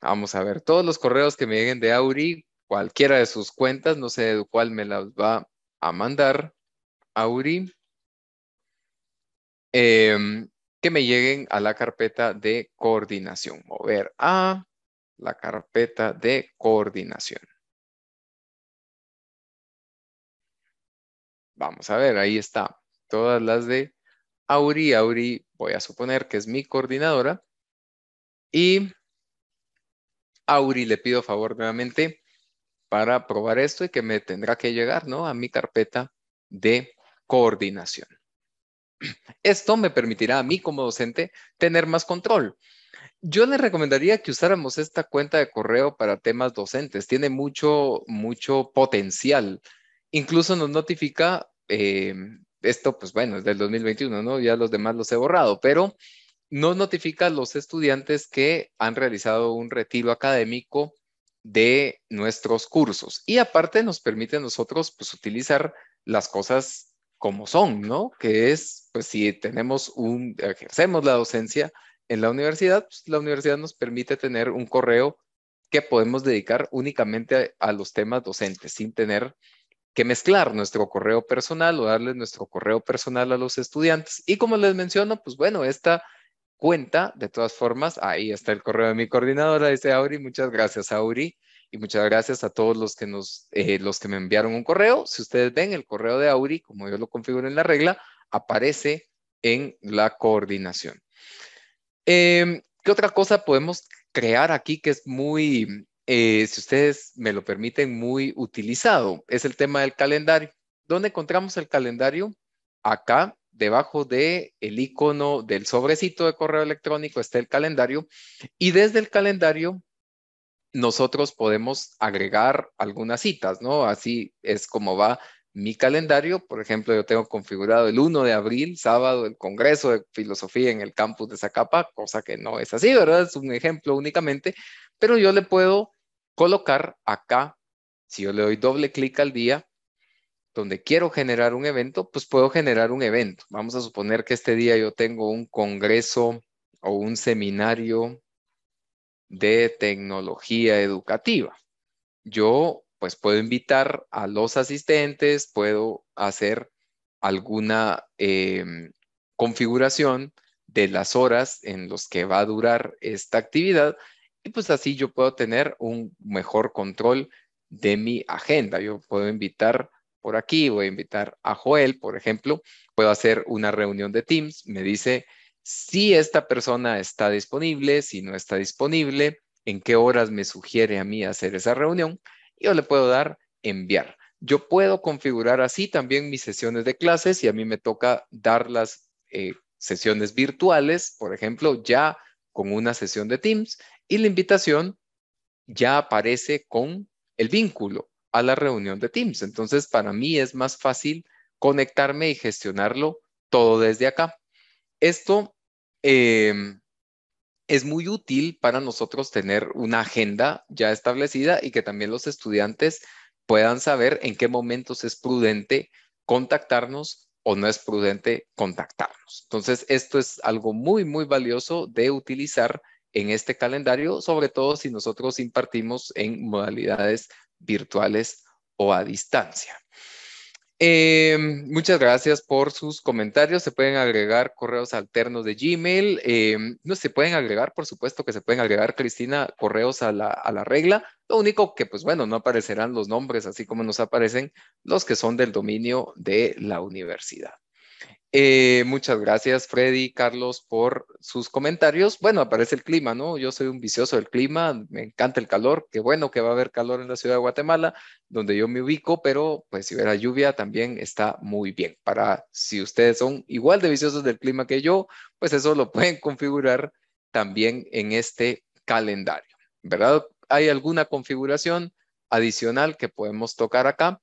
S1: Vamos a ver todos los correos que me lleguen de Auri, cualquiera de sus cuentas, no sé de cuál me las va a mandar Auri. Em, que me lleguen a la carpeta de coordinación. Mover a la carpeta de coordinación.
S2: Vamos a ver, ahí está. Todas
S1: las de Auri. Auri voy a suponer que es mi coordinadora. Y Auri le pido favor nuevamente para probar esto y que me tendrá que llegar a mi carpeta de coordinación. Esto me permitirá a mí como docente tener más control yo les recomendaría que usáramos esta cuenta de correo para temas docentes. Tiene mucho, mucho potencial. Incluso nos notifica, eh, esto pues bueno, es del 2021, ¿no? Ya los demás los he borrado, pero nos notifica a los estudiantes que han realizado un retiro académico de nuestros cursos. Y aparte nos permite a nosotros pues utilizar las cosas como son, ¿no? Que es, pues si tenemos un, ejercemos la docencia, en la universidad, pues, la universidad nos permite tener un correo que podemos dedicar únicamente a, los temas docentes, sin tener que mezclar nuestro correo personal o darle nuestro correo personal a los estudiantes. Y como les menciono, pues bueno, esta cuenta, de todas formas, ahí está el correo de mi coordinadora, dice Auri, muchas gracias Auri, y muchas gracias a todos los que, nos, eh, los que me enviaron un correo. Si ustedes ven el correo de Auri, como yo lo configuro en la regla, aparece en la coordinación. Em, ¿Qué otra cosa podemos crear aquí que es muy, eh, si ustedes me lo permiten, muy utilizado? Es el tema del calendario. ¿Dónde encontramos el calendario? Acá, debajo de el icono del sobrecito de correo electrónico está el calendario. Y desde el calendario nosotros podemos agregar algunas citas, ¿no? Así es como va mi calendario, por ejemplo, yo tengo configurado el 1 de abril, sábado, el Congreso de Filosofía en el campus de Zacapa, cosa que no es así, ¿verdad? Es un ejemplo únicamente, pero yo le puedo colocar acá, si yo le doy doble clic al día, donde quiero generar un evento, pues puedo generar un evento. Vamos a suponer que este día yo tengo un congreso o un seminario de tecnología educativa. Yo pues puedo invitar a los asistentes, puedo hacer alguna em, configuración de las horas en los que va a durar esta actividad y pues así yo puedo tener un mejor control de mi agenda. Yo puedo invitar por aquí, voy a invitar a Joel, por ejemplo, puedo hacer una reunión de Teams, me dice si esta persona está disponible, si no está disponible, en qué horas me sugiere a mí hacer esa reunión yo le puedo dar enviar. Yo puedo configurar así también mis sesiones de clases y a mí me toca dar las eh, sesiones virtuales, por ejemplo, ya con una sesión de Teams y la invitación ya aparece con el vínculo a la reunión de Teams. Entonces, para mí es más fácil conectarme y gestionarlo todo desde acá. Esto em, es muy útil para nosotros tener una agenda ya establecida y que también los estudiantes puedan saber en qué momentos es prudente contactarnos o no es prudente contactarnos. Entonces, esto es algo muy, muy valioso de utilizar en este calendario, sobre todo si nosotros impartimos en modalidades virtuales o a distancia. Em, muchas gracias por sus comentarios. Se pueden agregar correos alternos de Gmail. Em, no se pueden agregar, por supuesto que se pueden agregar, Cristina, correos a la, regla. Lo único que, pues bueno, no aparecerán los nombres así como nos aparecen los que son del dominio de la universidad. Eh, muchas gracias, Freddy, Carlos, por sus comentarios. Bueno, aparece el clima, ¿no? Yo soy un vicioso del clima, me encanta el calor, qué bueno que va a haber calor en la ciudad de Guatemala, donde yo me ubico, pero pues si hubiera lluvia también está muy bien. Para si ustedes son igual de viciosos del clima que yo, pues eso lo pueden configurar también en este calendario, ¿verdad? Hay alguna configuración adicional que podemos tocar acá,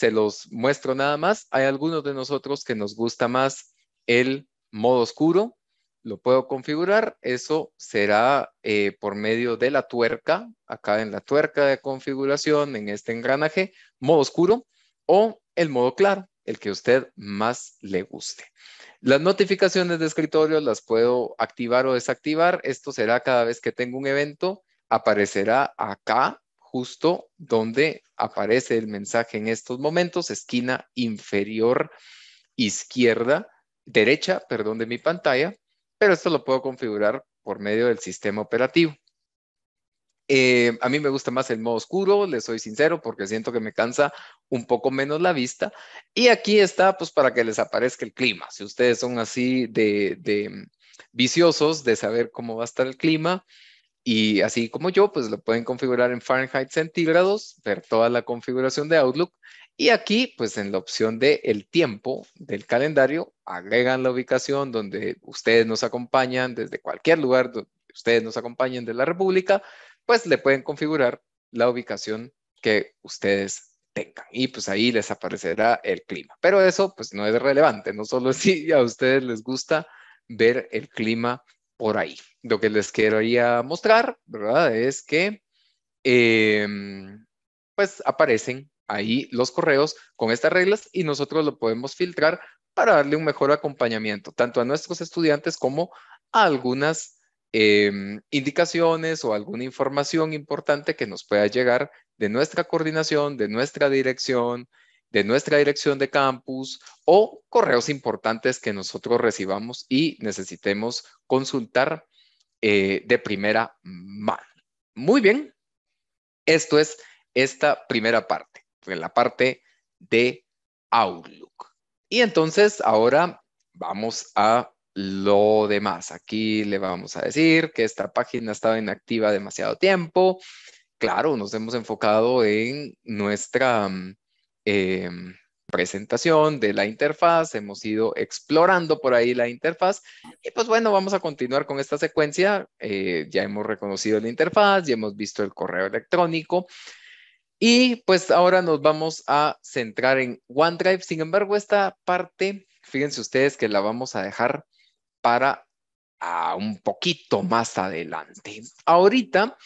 S1: se los muestro nada más. Hay algunos de nosotros que nos gusta más el modo oscuro, lo puedo configurar, eso será eh, por medio de la tuerca, acá en la tuerca de configuración, en este engranaje, modo oscuro o el modo claro, el que a usted más le guste. Las notificaciones de escritorio las puedo activar o desactivar, esto será cada vez que tengo un evento, aparecerá acá justo donde aparece el mensaje en estos momentos, esquina inferior izquierda, derecha, perdón, de mi pantalla, pero esto lo puedo configurar por medio del sistema operativo. Eh, a mí me gusta más el modo oscuro, les soy sincero, porque siento que me cansa un poco menos la vista. Y aquí está, pues, para que les aparezca el clima. Si ustedes son así de mm, viciosos de saber cómo va a estar el clima, y así como yo, pues lo pueden configurar en Fahrenheit centígrados, ver toda la configuración de Outlook. Y aquí, pues en la opción de el tiempo del calendario, agregan la ubicación donde ustedes nos acompañan desde cualquier lugar donde ustedes nos acompañen de la República, pues le pueden configurar la ubicación que ustedes tengan. Y pues ahí les aparecerá el clima. Pero eso pues no es relevante, no solo si a ustedes les gusta ver el clima por ahí. Lo que les quería mostrar, ¿verdad? Es que em, pues aparecen ahí los correos con estas reglas y nosotros lo podemos filtrar para darle un mejor acompañamiento, tanto a nuestros estudiantes como a algunas em, indicaciones o alguna información importante que nos pueda llegar de nuestra coordinación, de nuestra dirección, de nuestra dirección de campus o correos importantes que nosotros recibamos y necesitemos consultar eh, de primera mano. Muy bien, esto es esta primera parte, la parte de Outlook. Y entonces ahora vamos a lo demás. Aquí le vamos a decir que esta página ha estado inactiva demasiado tiempo. Claro, nos hemos enfocado en nuestra mm, Em, presentación de la interfaz, hemos ido explorando por ahí la interfaz y pues bueno, vamos a continuar con esta secuencia. Eh, ya hemos reconocido la interfaz, ya hemos visto el correo electrónico y pues ahora nos vamos a centrar en OneDrive. Sin embargo, esta parte, fíjense ustedes que la vamos a dejar para ah, un poquito más adelante. Ahorita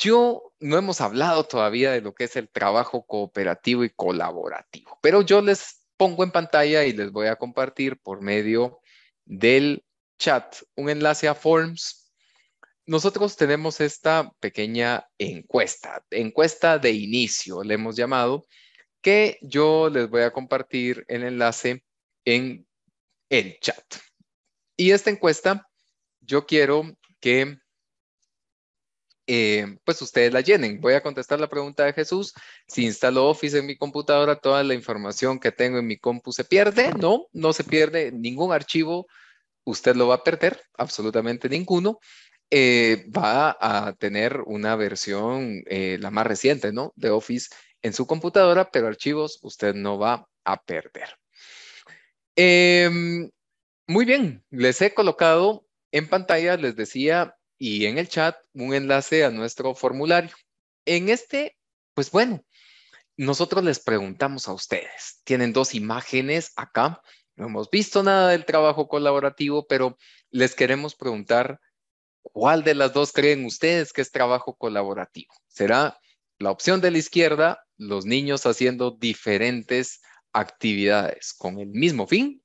S1: yo no hemos hablado todavía de lo que es el trabajo cooperativo y colaborativo, pero yo les pongo en pantalla y les voy a compartir por medio del chat un enlace a Forms. Nosotros tenemos esta pequeña encuesta, encuesta de inicio, le hemos llamado, que yo les voy a compartir el enlace en el chat. Y esta encuesta, yo quiero que eh, pues ustedes la llenen. Voy a contestar la pregunta de Jesús. Si instalo Office en mi computadora, toda la información que tengo en mi compu se pierde. No, no se pierde ningún archivo. Usted lo va a perder, absolutamente ninguno. Eh, va a tener una versión, eh, la más reciente, ¿no? De Office en su computadora, pero archivos usted no va a perder. Em, muy bien, les he colocado en pantalla, les decía, y en el chat un enlace a nuestro formulario. En este, pues bueno, nosotros les preguntamos a ustedes, tienen dos imágenes acá, no hemos visto nada del trabajo colaborativo, pero les queremos preguntar cuál de las dos creen ustedes que es trabajo colaborativo. ¿Será la opción de la izquierda, los niños haciendo diferentes actividades con el mismo fin?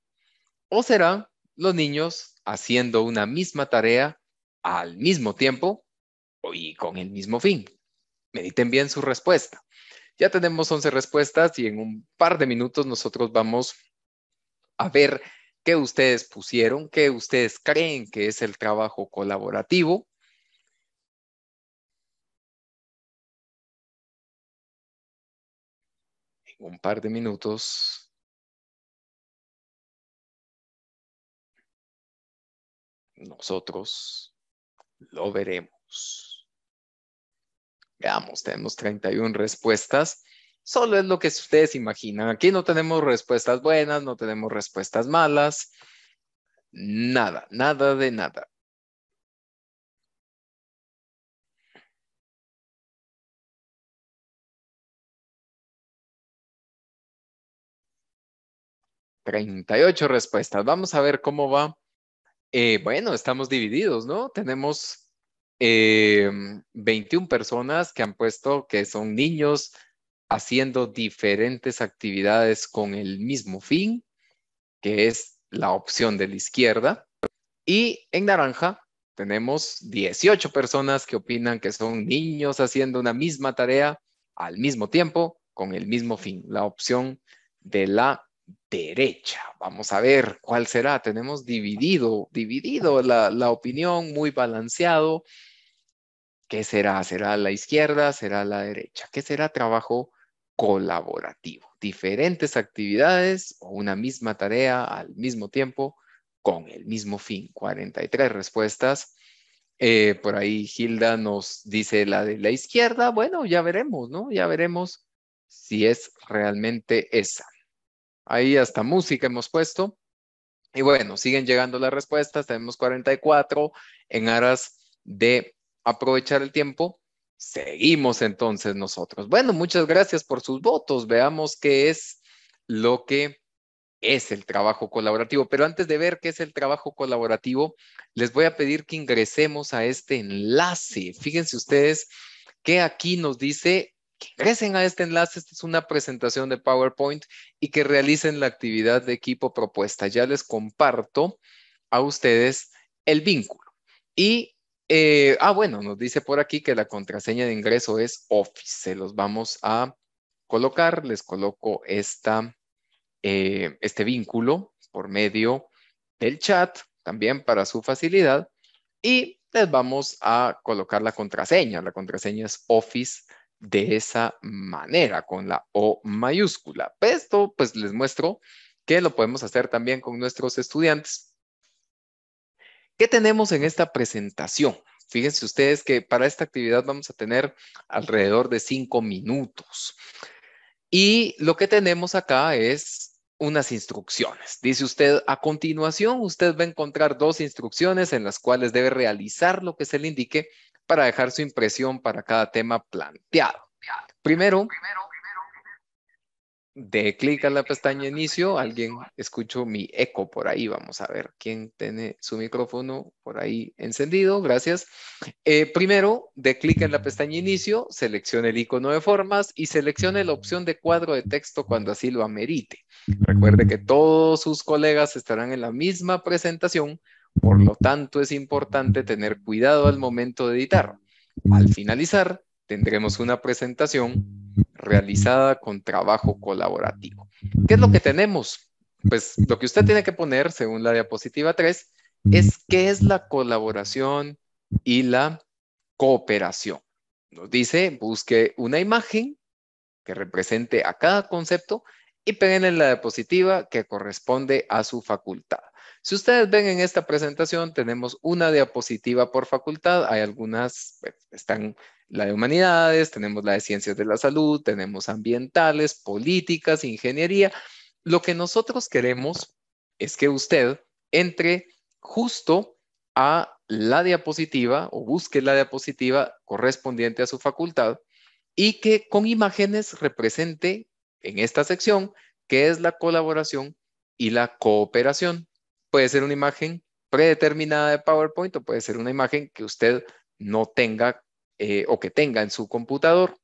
S1: ¿O será los niños haciendo una misma tarea al mismo tiempo y con el mismo fin. Mediten bien su respuesta. Ya tenemos 11 respuestas y en un par de minutos nosotros vamos a ver qué ustedes pusieron, qué ustedes creen que es el trabajo colaborativo.
S3: En un par de minutos nosotros lo
S2: veremos.
S1: Veamos, tenemos 31 respuestas. Solo es lo que ustedes imaginan. Aquí no tenemos respuestas buenas, no tenemos respuestas malas. Nada, nada de nada.
S3: 38 respuestas.
S1: Vamos a ver cómo va eh, bueno, estamos divididos, ¿no? Tenemos 21 eh, personas que han puesto que son niños haciendo diferentes actividades con el mismo fin, que es la opción de la izquierda. Y en naranja tenemos 18 personas que opinan que son niños haciendo una misma tarea al mismo tiempo, con el mismo fin, la opción de la derecha. Vamos a ver cuál será. Tenemos dividido, dividido la, opinión, muy balanceado. ¿Qué será? ¿Será la izquierda? ¿Será la derecha? ¿Qué será trabajo colaborativo? Diferentes actividades o una misma tarea al mismo tiempo con el mismo fin. 43 respuestas. Eh, por ahí Hilda nos dice la de la izquierda. Bueno, ya veremos, ¿no? Ya veremos si es realmente esa. Ahí hasta música hemos puesto. Y bueno, siguen llegando las respuestas. Tenemos 44 en aras de aprovechar el tiempo. Seguimos entonces nosotros. Bueno, muchas gracias por sus votos. Veamos qué es lo que es el trabajo colaborativo. Pero antes de ver qué es el trabajo colaborativo, les voy a pedir que ingresemos a este enlace. Fíjense ustedes que aquí nos dice Ingresen a este enlace, esta es una presentación de PowerPoint y que realicen la actividad de equipo propuesta. Ya les comparto a ustedes el vínculo. Y, eh, ah, bueno, nos dice por aquí que la contraseña de ingreso es Office. Se los vamos a colocar, les coloco esta, eh, este vínculo por medio del chat, también para su facilidad. Y les vamos a colocar la contraseña. La contraseña es Office de esa manera, con la O mayúscula. Esto pues les muestro que lo podemos hacer también con nuestros estudiantes. ¿Qué tenemos en esta presentación? Fíjense ustedes que para esta actividad vamos a tener alrededor de cinco minutos. Y lo que tenemos acá es unas instrucciones. Dice usted, a continuación usted va a encontrar dos instrucciones en las cuales debe realizar lo que se le indique para dejar su impresión para cada tema planteado. Primero, de clic en la pestaña inicio, alguien escucho mi eco por ahí. Vamos a ver quién tiene su micrófono por ahí encendido. Gracias. Eh, primero, de clic en la pestaña inicio, seleccione el icono de formas y seleccione la opción de cuadro de texto cuando así lo amerite. Recuerde que todos sus colegas estarán en la misma presentación por lo tanto, es importante tener cuidado al momento de editar. Al finalizar, tendremos una presentación realizada con trabajo colaborativo. ¿Qué es lo que tenemos? Pues lo que usted tiene que poner, según la diapositiva 3, es qué es la colaboración y la cooperación. Nos dice, busque una imagen que represente a cada concepto y peguen en la diapositiva que corresponde a su facultad. Si ustedes ven en esta presentación, tenemos una diapositiva por facultad. Hay algunas, pues, están la de humanidades, tenemos la de ciencias de la salud, tenemos ambientales, políticas, ingeniería. Lo que nosotros queremos es que usted entre justo a la diapositiva o busque la diapositiva correspondiente a su facultad y que con imágenes represente en esta sección que es la colaboración y la cooperación puede ser una imagen predeterminada de PowerPoint o puede ser una imagen que usted no tenga eh, o que tenga en su computador.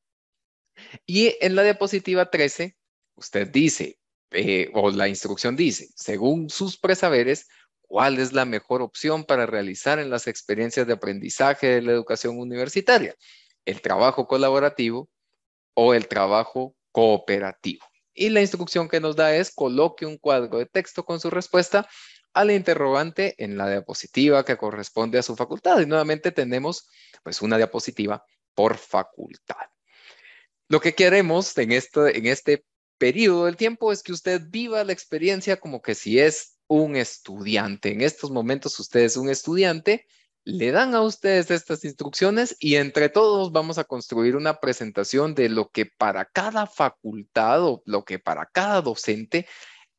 S1: Y en la diapositiva 13, usted dice, eh, o la instrucción dice, según sus presaberes, cuál es la mejor opción para realizar en las experiencias de aprendizaje de la educación universitaria, el trabajo colaborativo o el trabajo cooperativo. Y la instrucción que nos da es coloque un cuadro de texto con su respuesta al interrogante en la diapositiva que corresponde a su facultad. Y nuevamente tenemos pues una diapositiva por facultad. Lo que queremos en este, en este periodo del tiempo es que usted viva la experiencia como que si es un estudiante. En estos momentos usted es un estudiante, le dan a ustedes estas instrucciones y entre todos vamos a construir una presentación de lo que para cada facultad o lo que para cada docente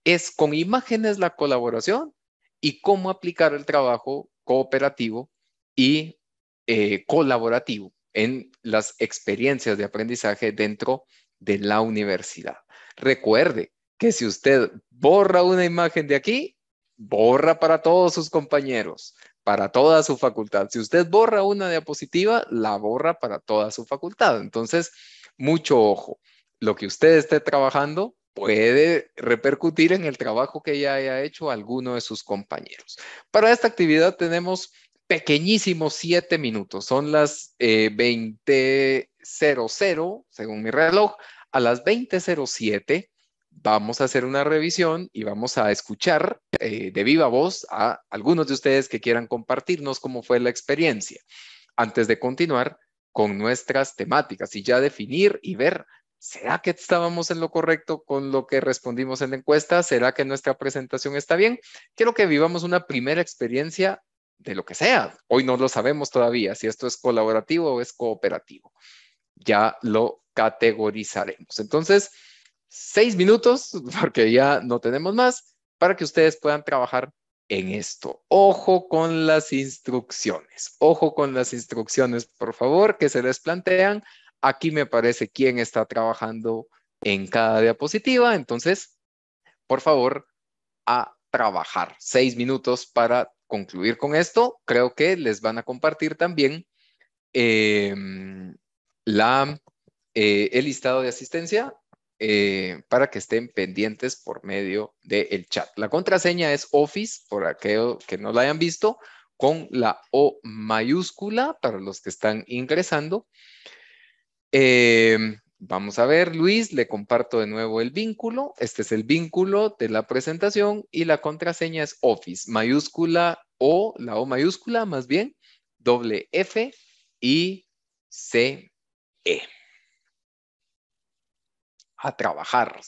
S1: es con imágenes la colaboración y cómo aplicar el trabajo cooperativo y eh, colaborativo en las experiencias de aprendizaje dentro de la universidad. Recuerde que si usted borra una imagen de aquí, borra para todos sus compañeros, para toda su facultad. Si usted borra una diapositiva, la borra para toda su facultad. Entonces, mucho ojo. Lo que usted esté trabajando, puede repercutir en el trabajo que ya haya hecho alguno de sus compañeros. Para esta actividad tenemos pequeñísimos siete minutos, son las 20.00 eh, según mi reloj, a las 20.07 vamos a hacer una revisión y vamos a escuchar eh, de viva voz a algunos de ustedes que quieran compartirnos cómo fue la experiencia antes de continuar con nuestras temáticas y ya definir y ver ¿será que estábamos en lo correcto con lo que respondimos en la encuesta? ¿Será que nuestra presentación está bien? Quiero que vivamos una primera experiencia de lo que sea. Hoy no lo sabemos todavía si esto es colaborativo o es cooperativo. Ya lo categorizaremos. Entonces, seis minutos, porque ya no tenemos más, para que ustedes puedan trabajar en esto. Ojo con las instrucciones. Ojo con las instrucciones, por favor, que se les plantean Aquí me parece quién está trabajando en cada diapositiva. Entonces, por favor, a trabajar. Seis minutos para concluir con esto. Creo que les van a compartir también em, la, eh, el listado de asistencia eh, para que estén pendientes por medio del chat. La contraseña es Office, por aquello que no la hayan visto, con la O mayúscula para los que están ingresando. Em, vamos a ver, Luis, le comparto de nuevo el vínculo. Este es el vínculo de la presentación y la contraseña es Office, mayúscula O, la O mayúscula más bien, doble F y C, E. A
S3: trabajar.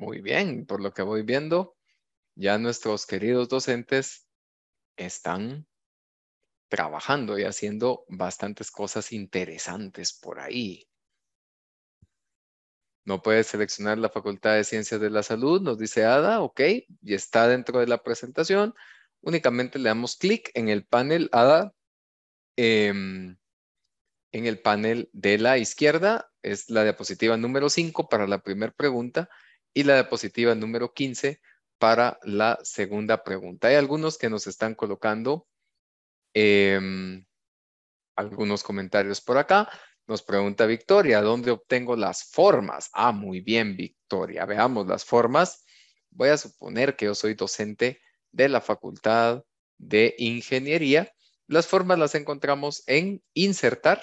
S1: Muy bien, por lo que voy viendo, ya nuestros queridos docentes están trabajando y haciendo bastantes cosas interesantes por ahí. No puedes seleccionar la Facultad de Ciencias de la Salud, nos dice Ada, ok, y está dentro de la presentación. Únicamente le damos clic en el panel Ada, em, en el panel de la izquierda, es la diapositiva número 5 para la primera pregunta y la diapositiva número 15 para la segunda pregunta. Hay algunos que nos están colocando em, algunos comentarios por acá. Nos pregunta Victoria, ¿dónde obtengo las formas? Ah, muy bien, Victoria. Veamos las formas. Voy a suponer que yo soy docente de la Facultad de Ingeniería. Las formas las encontramos en insertar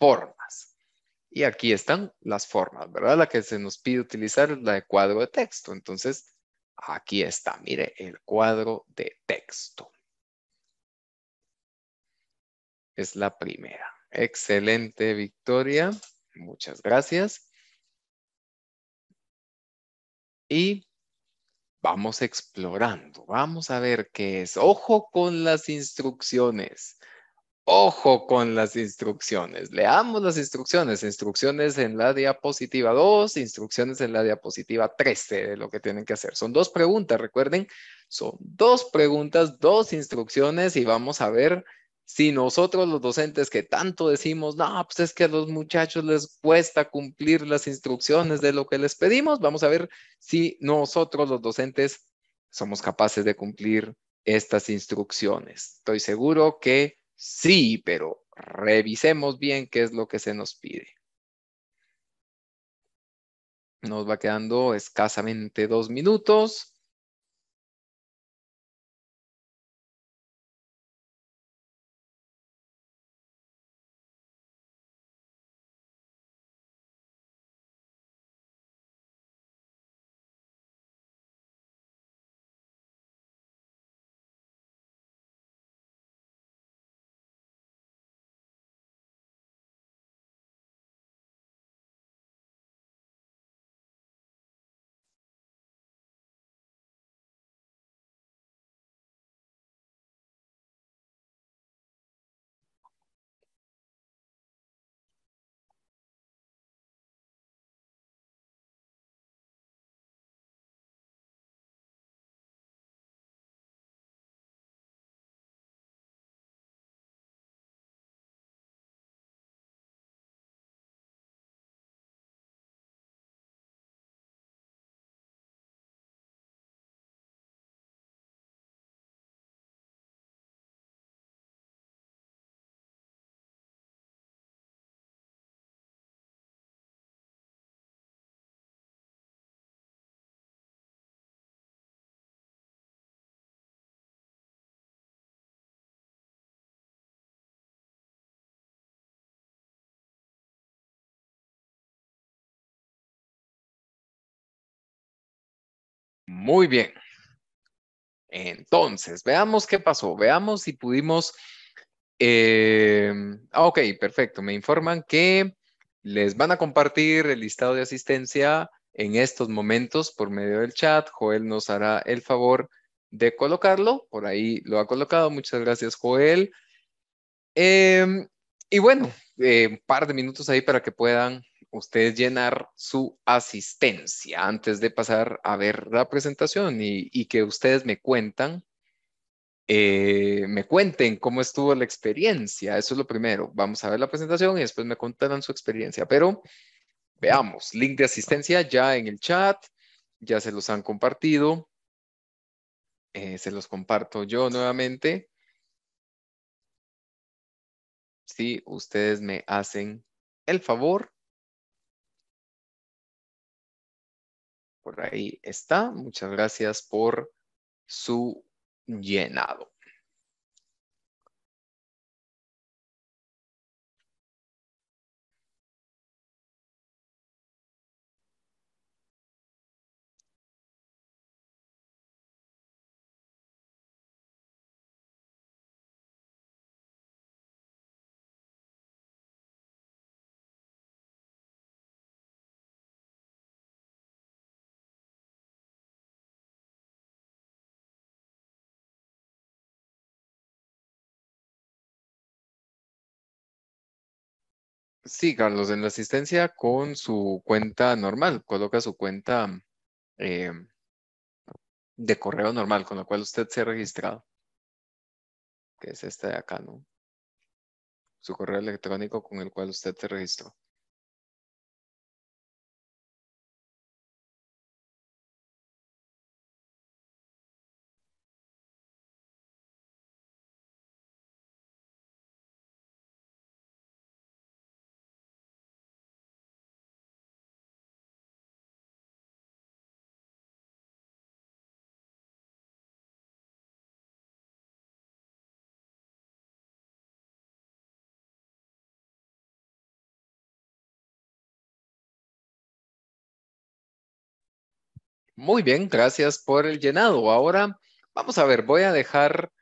S1: formas. Y aquí están las formas, ¿verdad? La que se nos pide utilizar es la de cuadro de texto. Entonces, aquí está, mire, el cuadro de texto. Es la primera. Excelente, Victoria. Muchas gracias. Y vamos explorando. Vamos a ver qué es. Ojo con las instrucciones ojo con las instrucciones. Leamos las instrucciones. Instrucciones en la diapositiva 2, instrucciones en la diapositiva 13 de lo que tienen que hacer. Son dos preguntas, recuerden. Son dos preguntas, dos instrucciones y vamos a ver si nosotros los docentes que tanto decimos, no, pues es que a los muchachos les cuesta cumplir las instrucciones de lo que les pedimos, vamos a ver si nosotros los docentes somos capaces de cumplir estas instrucciones. Estoy seguro que Sí, pero revisemos bien qué es lo que se nos pide. Nos va quedando escasamente dos minutos. Muy bien. Entonces, veamos qué pasó. Veamos si pudimos... Eh, ah, ok, perfecto. Me informan que les van a compartir el listado de asistencia en estos momentos por medio del chat. Joel nos hará el favor de colocarlo. Por ahí lo ha colocado. Muchas gracias, Joel. Em, y bueno, un eh, par de minutos ahí para que puedan ustedes llenar su asistencia antes de pasar a ver la presentación y, que ustedes me cuentan, eh, me cuenten cómo estuvo la experiencia. Eso es lo primero. Vamos a ver la presentación y después me contarán su experiencia. Pero veamos, link de asistencia ya en el chat, ya se los han compartido. Eh, se los comparto yo nuevamente.
S2: Si ustedes me hacen el favor Por ahí está. Muchas gracias por
S3: su llenado.
S1: Sí, Carlos, en la asistencia con su cuenta normal, coloca su cuenta eh, de correo normal con la
S2: cual usted se ha registrado, que es esta de acá, ¿no?
S3: Su correo electrónico con el cual usted se registró.
S1: Muy bien, gracias por el llenado. Ahora vamos a ver, voy a dejar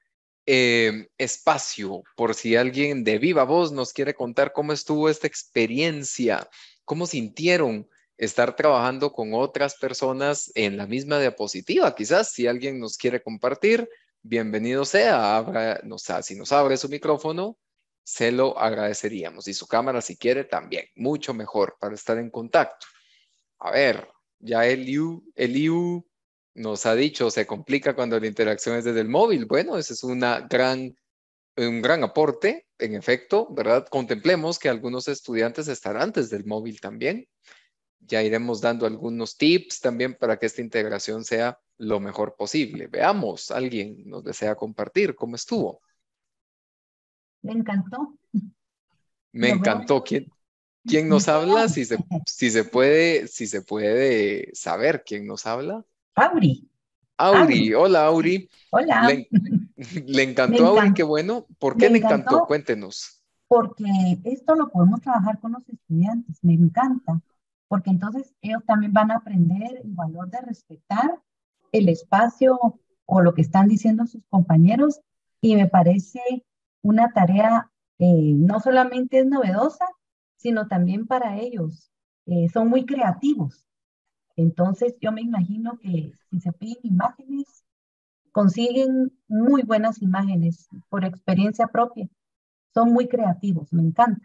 S1: eh, espacio por si alguien de viva voz nos quiere contar cómo estuvo esta experiencia, cómo sintieron estar trabajando con otras personas en la misma diapositiva. Quizás si alguien nos quiere compartir, bienvenido sea. Ah, si nos abre su micrófono, se lo agradeceríamos. Y su cámara, si quiere, también. Mucho mejor para estar en contacto. A ver, ya el IU, nos ha dicho, se complica cuando la interacción es desde el móvil. Bueno, ese es una gran, un gran aporte, en efecto, ¿verdad? Contemplemos que algunos estudiantes estarán desde el móvil también. Ya iremos dando algunos tips también para que esta integración sea lo mejor posible. Veamos, alguien nos desea compartir cómo estuvo.
S4: Me encantó.
S1: Me encantó. ¿Quién, ¿Quién nos habla? Si se, si se, puede, si se puede saber quién nos habla. Auri. Auri, hola Auri.
S5: Hola. Le,
S1: encantó, Auri, qué bueno. ¿Por qué le, encantó? Cuéntenos.
S5: Porque esto lo podemos trabajar con los estudiantes, me encanta, porque entonces ellos también van a aprender el valor de respetar el espacio o lo que están diciendo sus compañeros y me parece una tarea eh, no solamente es novedosa, sino también para ellos. Eh, son muy creativos. Entonces yo me imagino que si se piden imágenes, consiguen muy buenas imágenes por experiencia propia. Son muy creativos, me encanta.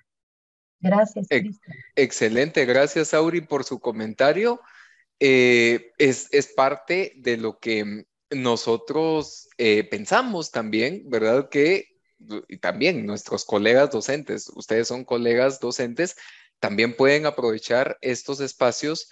S5: Gracias.
S1: excelente, gracias Auri por su comentario. Eh, es, es parte de lo que nosotros eh, pensamos también, ¿verdad? Que y también nuestros colegas docentes, ustedes son colegas docentes, también pueden aprovechar estos espacios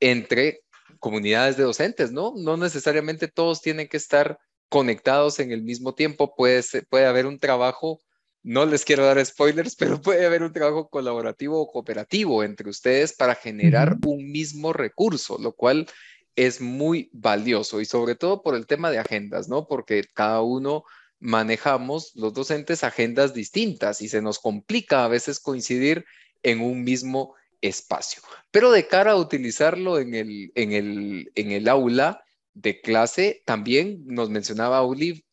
S1: entre comunidades de docentes, ¿no? No necesariamente todos tienen que estar conectados en el mismo tiempo, puede, puede haber un trabajo, no les quiero dar spoilers, pero puede haber un trabajo colaborativo o cooperativo entre ustedes para generar un mismo recurso, lo cual es muy valioso y sobre todo por el tema de agendas, ¿no? Porque cada uno manejamos los docentes agendas distintas y se nos complica a veces coincidir en un mismo espacio. Pero de cara a utilizarlo en el, aula de clase, también nos mencionaba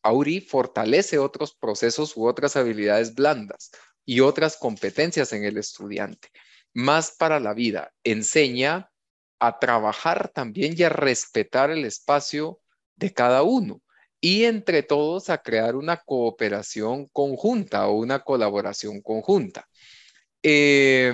S1: Auri, fortalece otros procesos u otras habilidades blandas y otras competencias en el estudiante. Más para la vida, enseña a trabajar también y a respetar el espacio de cada uno y entre todos a crear una cooperación conjunta o una colaboración conjunta. Eh,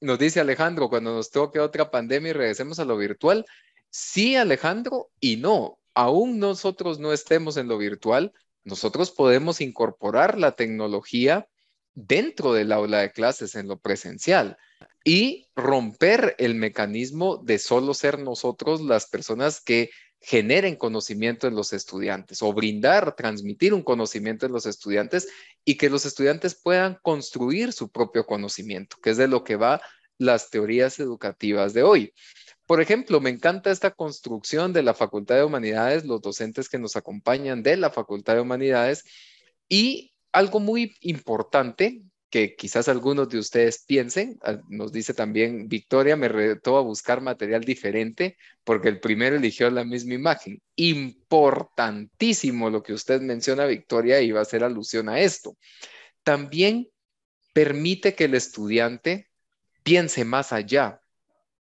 S1: nos dice Alejandro, cuando nos toque otra pandemia y regresemos a lo virtual, sí Alejandro y no, aún nosotros no estemos en lo virtual, nosotros podemos incorporar la tecnología dentro del aula de clases en lo presencial y romper el mecanismo de solo ser nosotros las personas que generen conocimiento en los estudiantes o brindar, transmitir un conocimiento en los estudiantes y que los estudiantes puedan construir su propio conocimiento, que es de lo que va las teorías educativas de hoy. Por ejemplo, me encanta esta construcción de la Facultad de Humanidades, los docentes que nos acompañan de la Facultad de Humanidades y algo muy importante quizás algunos de ustedes piensen. Nos dice también, Victoria me retó a buscar material diferente porque el primero eligió la misma imagen. Importantísimo lo que usted menciona, Victoria, y va a hacer alusión a esto. También permite que el estudiante piense más allá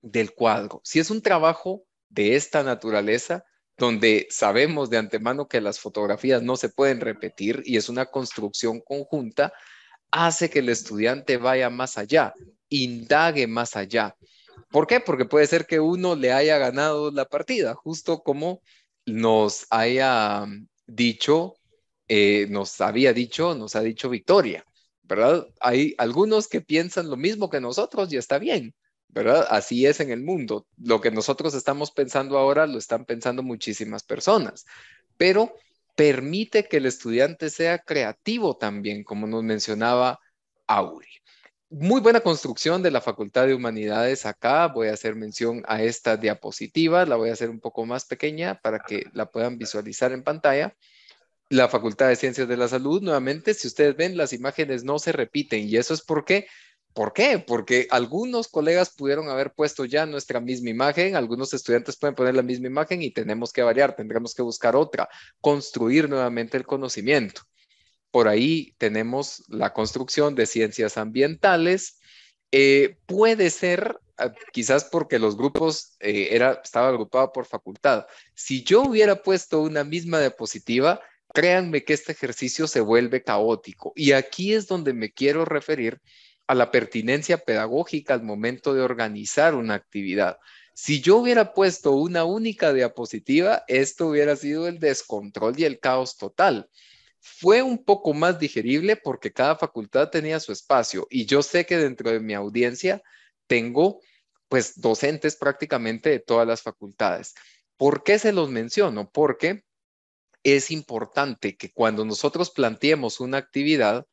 S1: del cuadro. Si es un trabajo de esta naturaleza, donde sabemos de antemano que las fotografías no se pueden repetir y es una construcción conjunta, hace que el estudiante vaya más allá, indague más allá. ¿Por qué? Porque puede ser que uno le haya ganado la partida, justo como nos haya dicho, eh, nos había dicho, nos ha dicho Victoria, ¿verdad? Hay algunos que piensan lo mismo que nosotros y está bien, ¿verdad? Así es en el mundo. Lo que nosotros estamos pensando ahora lo están pensando muchísimas personas, pero permite que el estudiante sea creativo también, como nos mencionaba Auri. Muy buena construcción de la Facultad de Humanidades acá. Voy a hacer mención a esta diapositiva, La voy a hacer un poco más pequeña para que la puedan visualizar en pantalla. La Facultad de Ciencias de la Salud, nuevamente, si ustedes ven, las imágenes no se repiten y eso es porque ¿Por qué? Porque algunos colegas pudieron haber puesto ya nuestra misma imagen, algunos estudiantes pueden poner la misma imagen y tenemos que variar, tendremos que buscar otra, construir nuevamente el conocimiento. Por ahí tenemos la construcción de ciencias ambientales. Eh, puede ser, ah, quizás porque los grupos eh, era, estaba agrupado por facultad. Si yo hubiera puesto una misma diapositiva, créanme que este ejercicio se vuelve caótico. Y aquí es donde me quiero referir a la pertinencia pedagógica al momento de organizar una actividad. Si yo hubiera puesto una única diapositiva, esto hubiera sido el descontrol y el caos total. Fue un poco más digerible porque cada facultad tenía su espacio y yo sé que dentro de mi audiencia tengo pues docentes prácticamente de todas las facultades. ¿Por qué se los menciono? Porque es importante que cuando nosotros planteemos una actividad,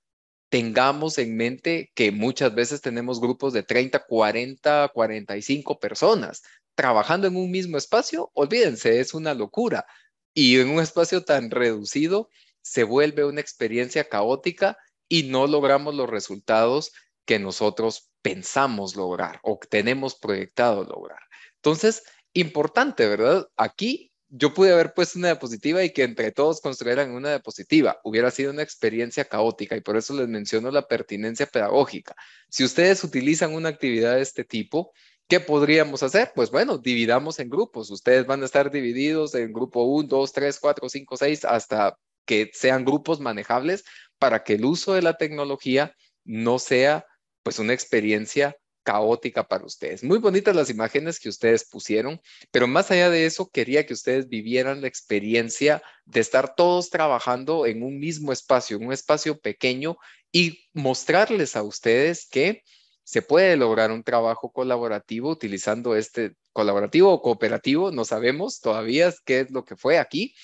S1: tengamos en mente que muchas veces tenemos grupos de 30, 40, 45 personas trabajando en un mismo espacio, olvídense, es una locura. Y en un espacio tan reducido se vuelve una experiencia caótica y no logramos los resultados que nosotros pensamos lograr o tenemos proyectado lograr. Entonces, importante, ¿verdad? Aquí yo pude haber puesto una diapositiva y que entre todos construyeran una diapositiva. Hubiera sido una experiencia caótica y por eso les menciono la pertinencia pedagógica. Si ustedes utilizan una actividad de este tipo, ¿Qué podríamos hacer? Pues bueno, dividamos en grupos. Ustedes van a estar divididos en grupo 1, 2, 3, 4, 5, 6, hasta que sean grupos manejables para que el uso de la tecnología no sea pues una experiencia caótica para ustedes. Muy bonitas las imágenes que ustedes pusieron, pero más allá de eso, quería que ustedes vivieran la experiencia de estar todos trabajando en un mismo espacio, en un espacio pequeño y mostrarles a ustedes que se puede lograr un trabajo colaborativo utilizando este colaborativo o cooperativo, no sabemos todavía qué es lo que fue aquí,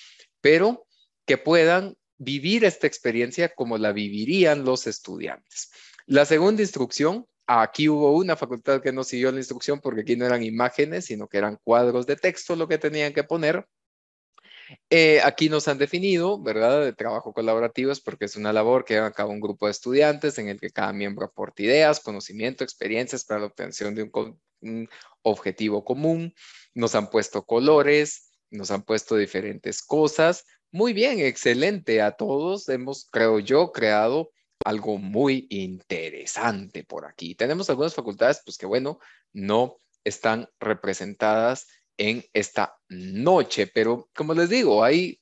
S1: pero que puedan vivir esta experiencia como la vivirían los estudiantes. La segunda instrucción Aquí hubo una facultad que no siguió la instrucción porque aquí no eran imágenes, sino que eran cuadros de texto lo que tenían que poner. Eh, aquí nos han definido, ¿verdad?, de trabajo colaborativo es porque es una labor que acaba un grupo de estudiantes en el que cada miembro aporta ideas, conocimiento, experiencias para la obtención de un objetivo común. Nos han puesto colores, nos han puesto diferentes cosas. Muy bien, excelente. A todos hemos, creo yo, creado algo muy interesante por aquí. Tenemos algunas facultades, pues que bueno, no están representadas en esta noche, pero como les digo, ahí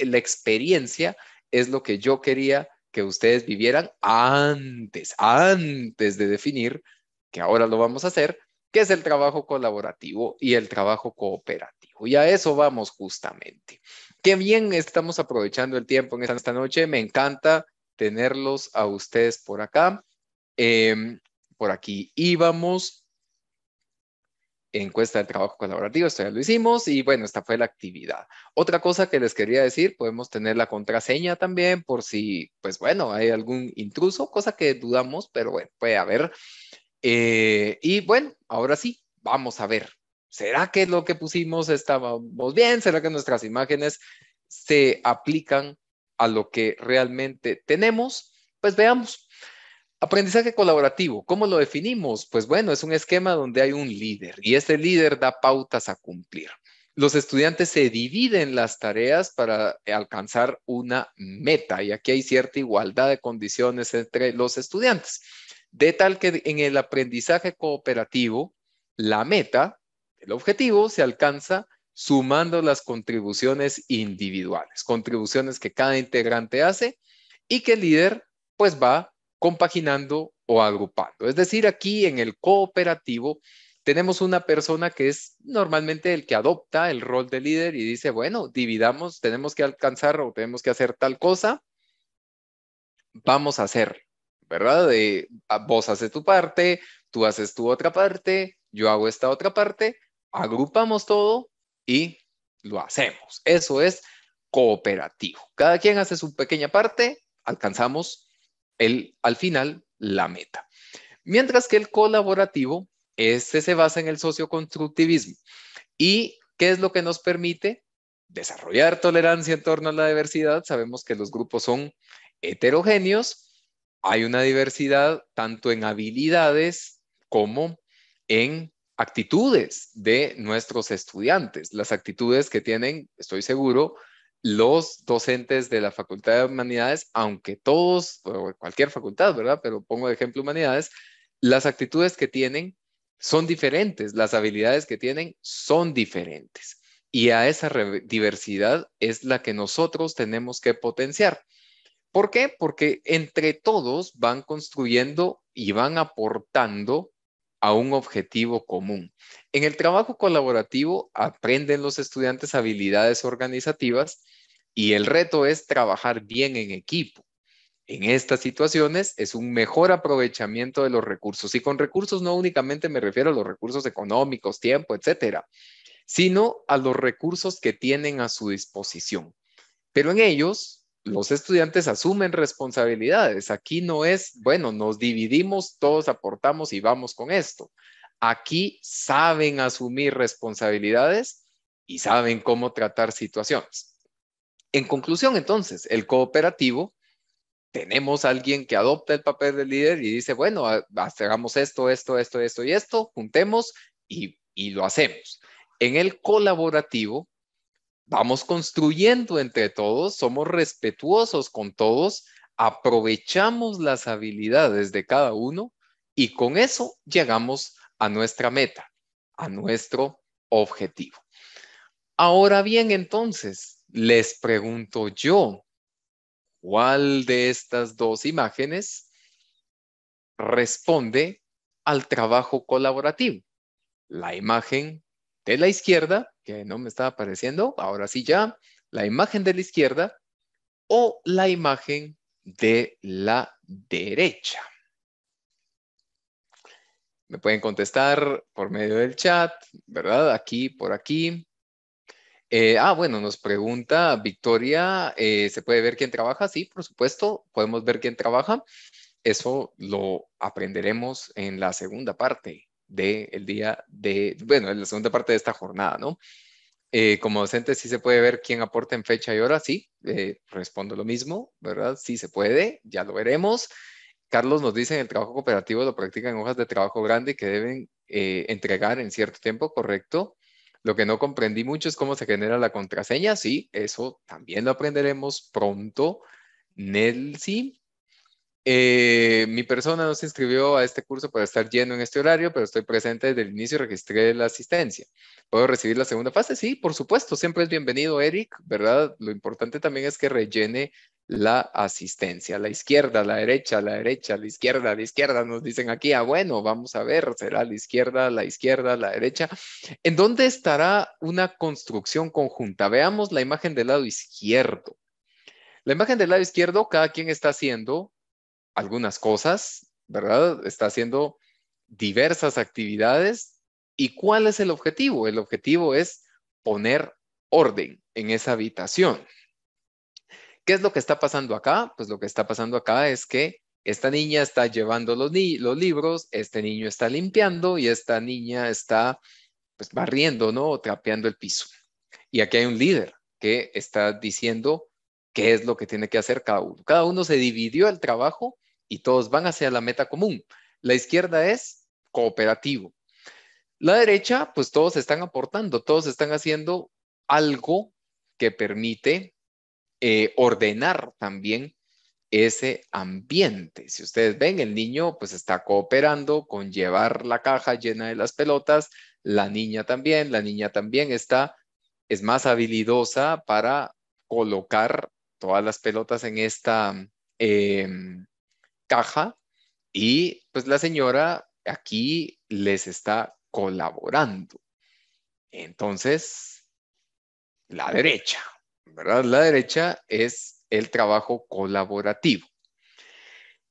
S1: la experiencia es lo que yo quería que ustedes vivieran antes, antes de definir, que ahora lo vamos a hacer, que es el trabajo colaborativo y el trabajo cooperativo. Y a eso vamos justamente. Qué bien estamos aprovechando el tiempo en esta noche. Me encanta tenerlos a ustedes por acá. Em, por aquí íbamos. Encuesta de trabajo colaborativo, esto ya lo hicimos y bueno, esta fue la actividad. Otra cosa que les quería decir, podemos tener la contraseña también por si, pues bueno, hay algún intruso, cosa que dudamos, pero bueno, puede haber. Eh, y bueno, ahora sí, vamos a ver. ¿Será que lo que pusimos estábamos bien? ¿Será que nuestras imágenes se aplican a lo que realmente tenemos, pues veamos. Aprendizaje colaborativo, ¿cómo lo definimos? Pues bueno, es un esquema donde hay un líder y este líder da pautas a cumplir. Los estudiantes se dividen las tareas para alcanzar una meta y aquí hay cierta igualdad de condiciones entre los estudiantes, de tal que en el aprendizaje cooperativo, la meta, el objetivo se alcanza sumando las contribuciones individuales, contribuciones que cada integrante hace y que el líder pues va compaginando o agrupando. Es decir, aquí en el cooperativo tenemos una persona que es normalmente el que adopta el rol de líder y dice, bueno, dividamos, tenemos que alcanzar o tenemos que hacer tal cosa, vamos a hacer, ¿verdad? De, ah, vos haces tu parte, tú haces tu otra parte, yo hago esta otra parte, agrupamos todo y lo hacemos. Eso es cooperativo. Cada quien hace su pequeña parte, alcanzamos el, al final la meta. Mientras que el colaborativo, este se basa en el socioconstructivismo. ¿Y qué es lo que nos permite? Desarrollar tolerancia en torno a la diversidad. Sabemos que los grupos son heterogéneos. Hay una diversidad tanto en habilidades como en actitudes de nuestros estudiantes, las actitudes que tienen, estoy seguro, los docentes de la Facultad de Humanidades, aunque todos, cualquier facultad, ¿verdad? Pero pongo de ejemplo Humanidades, las actitudes que tienen son diferentes, las habilidades que tienen son diferentes. Y a esa diversidad es la que nosotros tenemos que potenciar. ¿Por qué? Porque entre todos van construyendo y van aportando a un objetivo común. En el trabajo colaborativo aprenden los estudiantes habilidades organizativas y el reto es trabajar bien en equipo. En estas situaciones es un mejor aprovechamiento de los recursos y con recursos no únicamente me refiero a los recursos económicos, tiempo, etcétera, sino a los recursos que tienen a su disposición. Pero en ellos los estudiantes asumen responsabilidades. Aquí no es, bueno, nos dividimos, todos aportamos y vamos con esto. Aquí saben asumir responsabilidades y saben cómo tratar situaciones. En conclusión, entonces, el cooperativo, tenemos alguien que adopta el papel del líder y dice, bueno, hagamos esto, esto, esto, esto y esto, juntemos y, y lo hacemos. En el colaborativo, vamos construyendo entre todos, somos respetuosos con todos, aprovechamos las habilidades de cada uno y con eso llegamos a nuestra meta, a nuestro objetivo. Ahora bien, entonces, les pregunto yo, ¿cuál de estas dos imágenes responde al trabajo colaborativo? La imagen de la izquierda que no me estaba apareciendo, ahora sí ya, la imagen de la izquierda o la imagen de la derecha. Me pueden contestar por medio del chat, ¿verdad? Aquí, por aquí. Eh, ah, bueno, nos pregunta Victoria, eh, ¿se puede ver quién trabaja? Sí, por supuesto, podemos ver quién trabaja. Eso lo aprenderemos en la segunda parte de el día de, bueno, en la segunda parte de esta jornada, ¿no? Eh, como docente sí se puede ver quién aporta en fecha y hora, sí, eh, respondo lo mismo, ¿verdad? Sí se puede, ya lo veremos. Carlos nos dice, en el trabajo cooperativo lo practican en hojas de trabajo grande que deben eh, entregar en cierto tiempo, correcto. Lo que no comprendí mucho es cómo se genera la contraseña, sí, eso también lo aprenderemos pronto. Nelsi, eh, mi persona no se inscribió a este curso para estar lleno en este horario, pero estoy presente desde el inicio y registré la asistencia. ¿Puedo recibir la segunda fase? Sí, por supuesto, siempre es bienvenido, Eric, ¿verdad? Lo importante también es que rellene la asistencia, la izquierda, la derecha, la derecha, la izquierda, la izquierda, nos dicen aquí, ah, bueno, vamos a ver, será la izquierda, la izquierda, la derecha. ¿En dónde estará una construcción conjunta? Veamos la imagen del lado izquierdo. La imagen del lado izquierdo, cada quien está haciendo algunas cosas, ¿verdad? Está haciendo diversas actividades. ¿Y cuál es el objetivo? El objetivo es poner orden en esa habitación. ¿Qué es lo que está pasando acá? Pues lo que está pasando acá es que esta niña está llevando los, libros, este niño está limpiando y esta niña está pues, barriendo, ¿no? O trapeando el piso. Y aquí hay un líder que está diciendo qué es lo que tiene que hacer cada uno. Cada uno se dividió el trabajo y todos van hacia la meta común. La izquierda es cooperativo. La derecha, pues todos están aportando, todos están haciendo algo que permite eh, ordenar también ese ambiente. Si ustedes ven, el niño pues está cooperando con llevar la caja llena de las pelotas, la niña también, la niña también está, es más habilidosa para colocar todas las pelotas en esta, em, caja y pues la señora aquí les está colaborando. Entonces, la derecha, ¿verdad? La derecha es el trabajo colaborativo.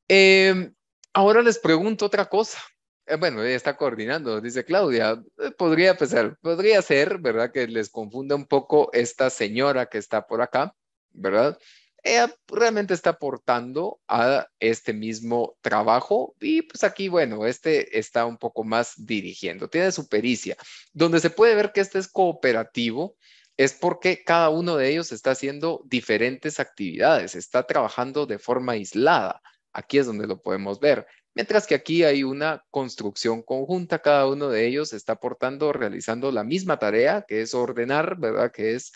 S1: Em, ahora les pregunto otra cosa. Eh, bueno, ella está coordinando, dice Claudia. Eh, podría pensar, podría ser, ¿verdad? Que les confunda un poco esta señora que está por acá, ¿verdad? ella realmente está aportando a este mismo trabajo y pues aquí, bueno, este está un poco más dirigiendo, tiene su pericia. Donde se puede ver que este es cooperativo es porque cada uno de ellos está haciendo diferentes actividades, está trabajando de forma aislada. Aquí es donde lo podemos ver. Mientras que aquí hay una construcción conjunta, cada uno de ellos está aportando, realizando la misma tarea, que es ordenar, ¿verdad? Que es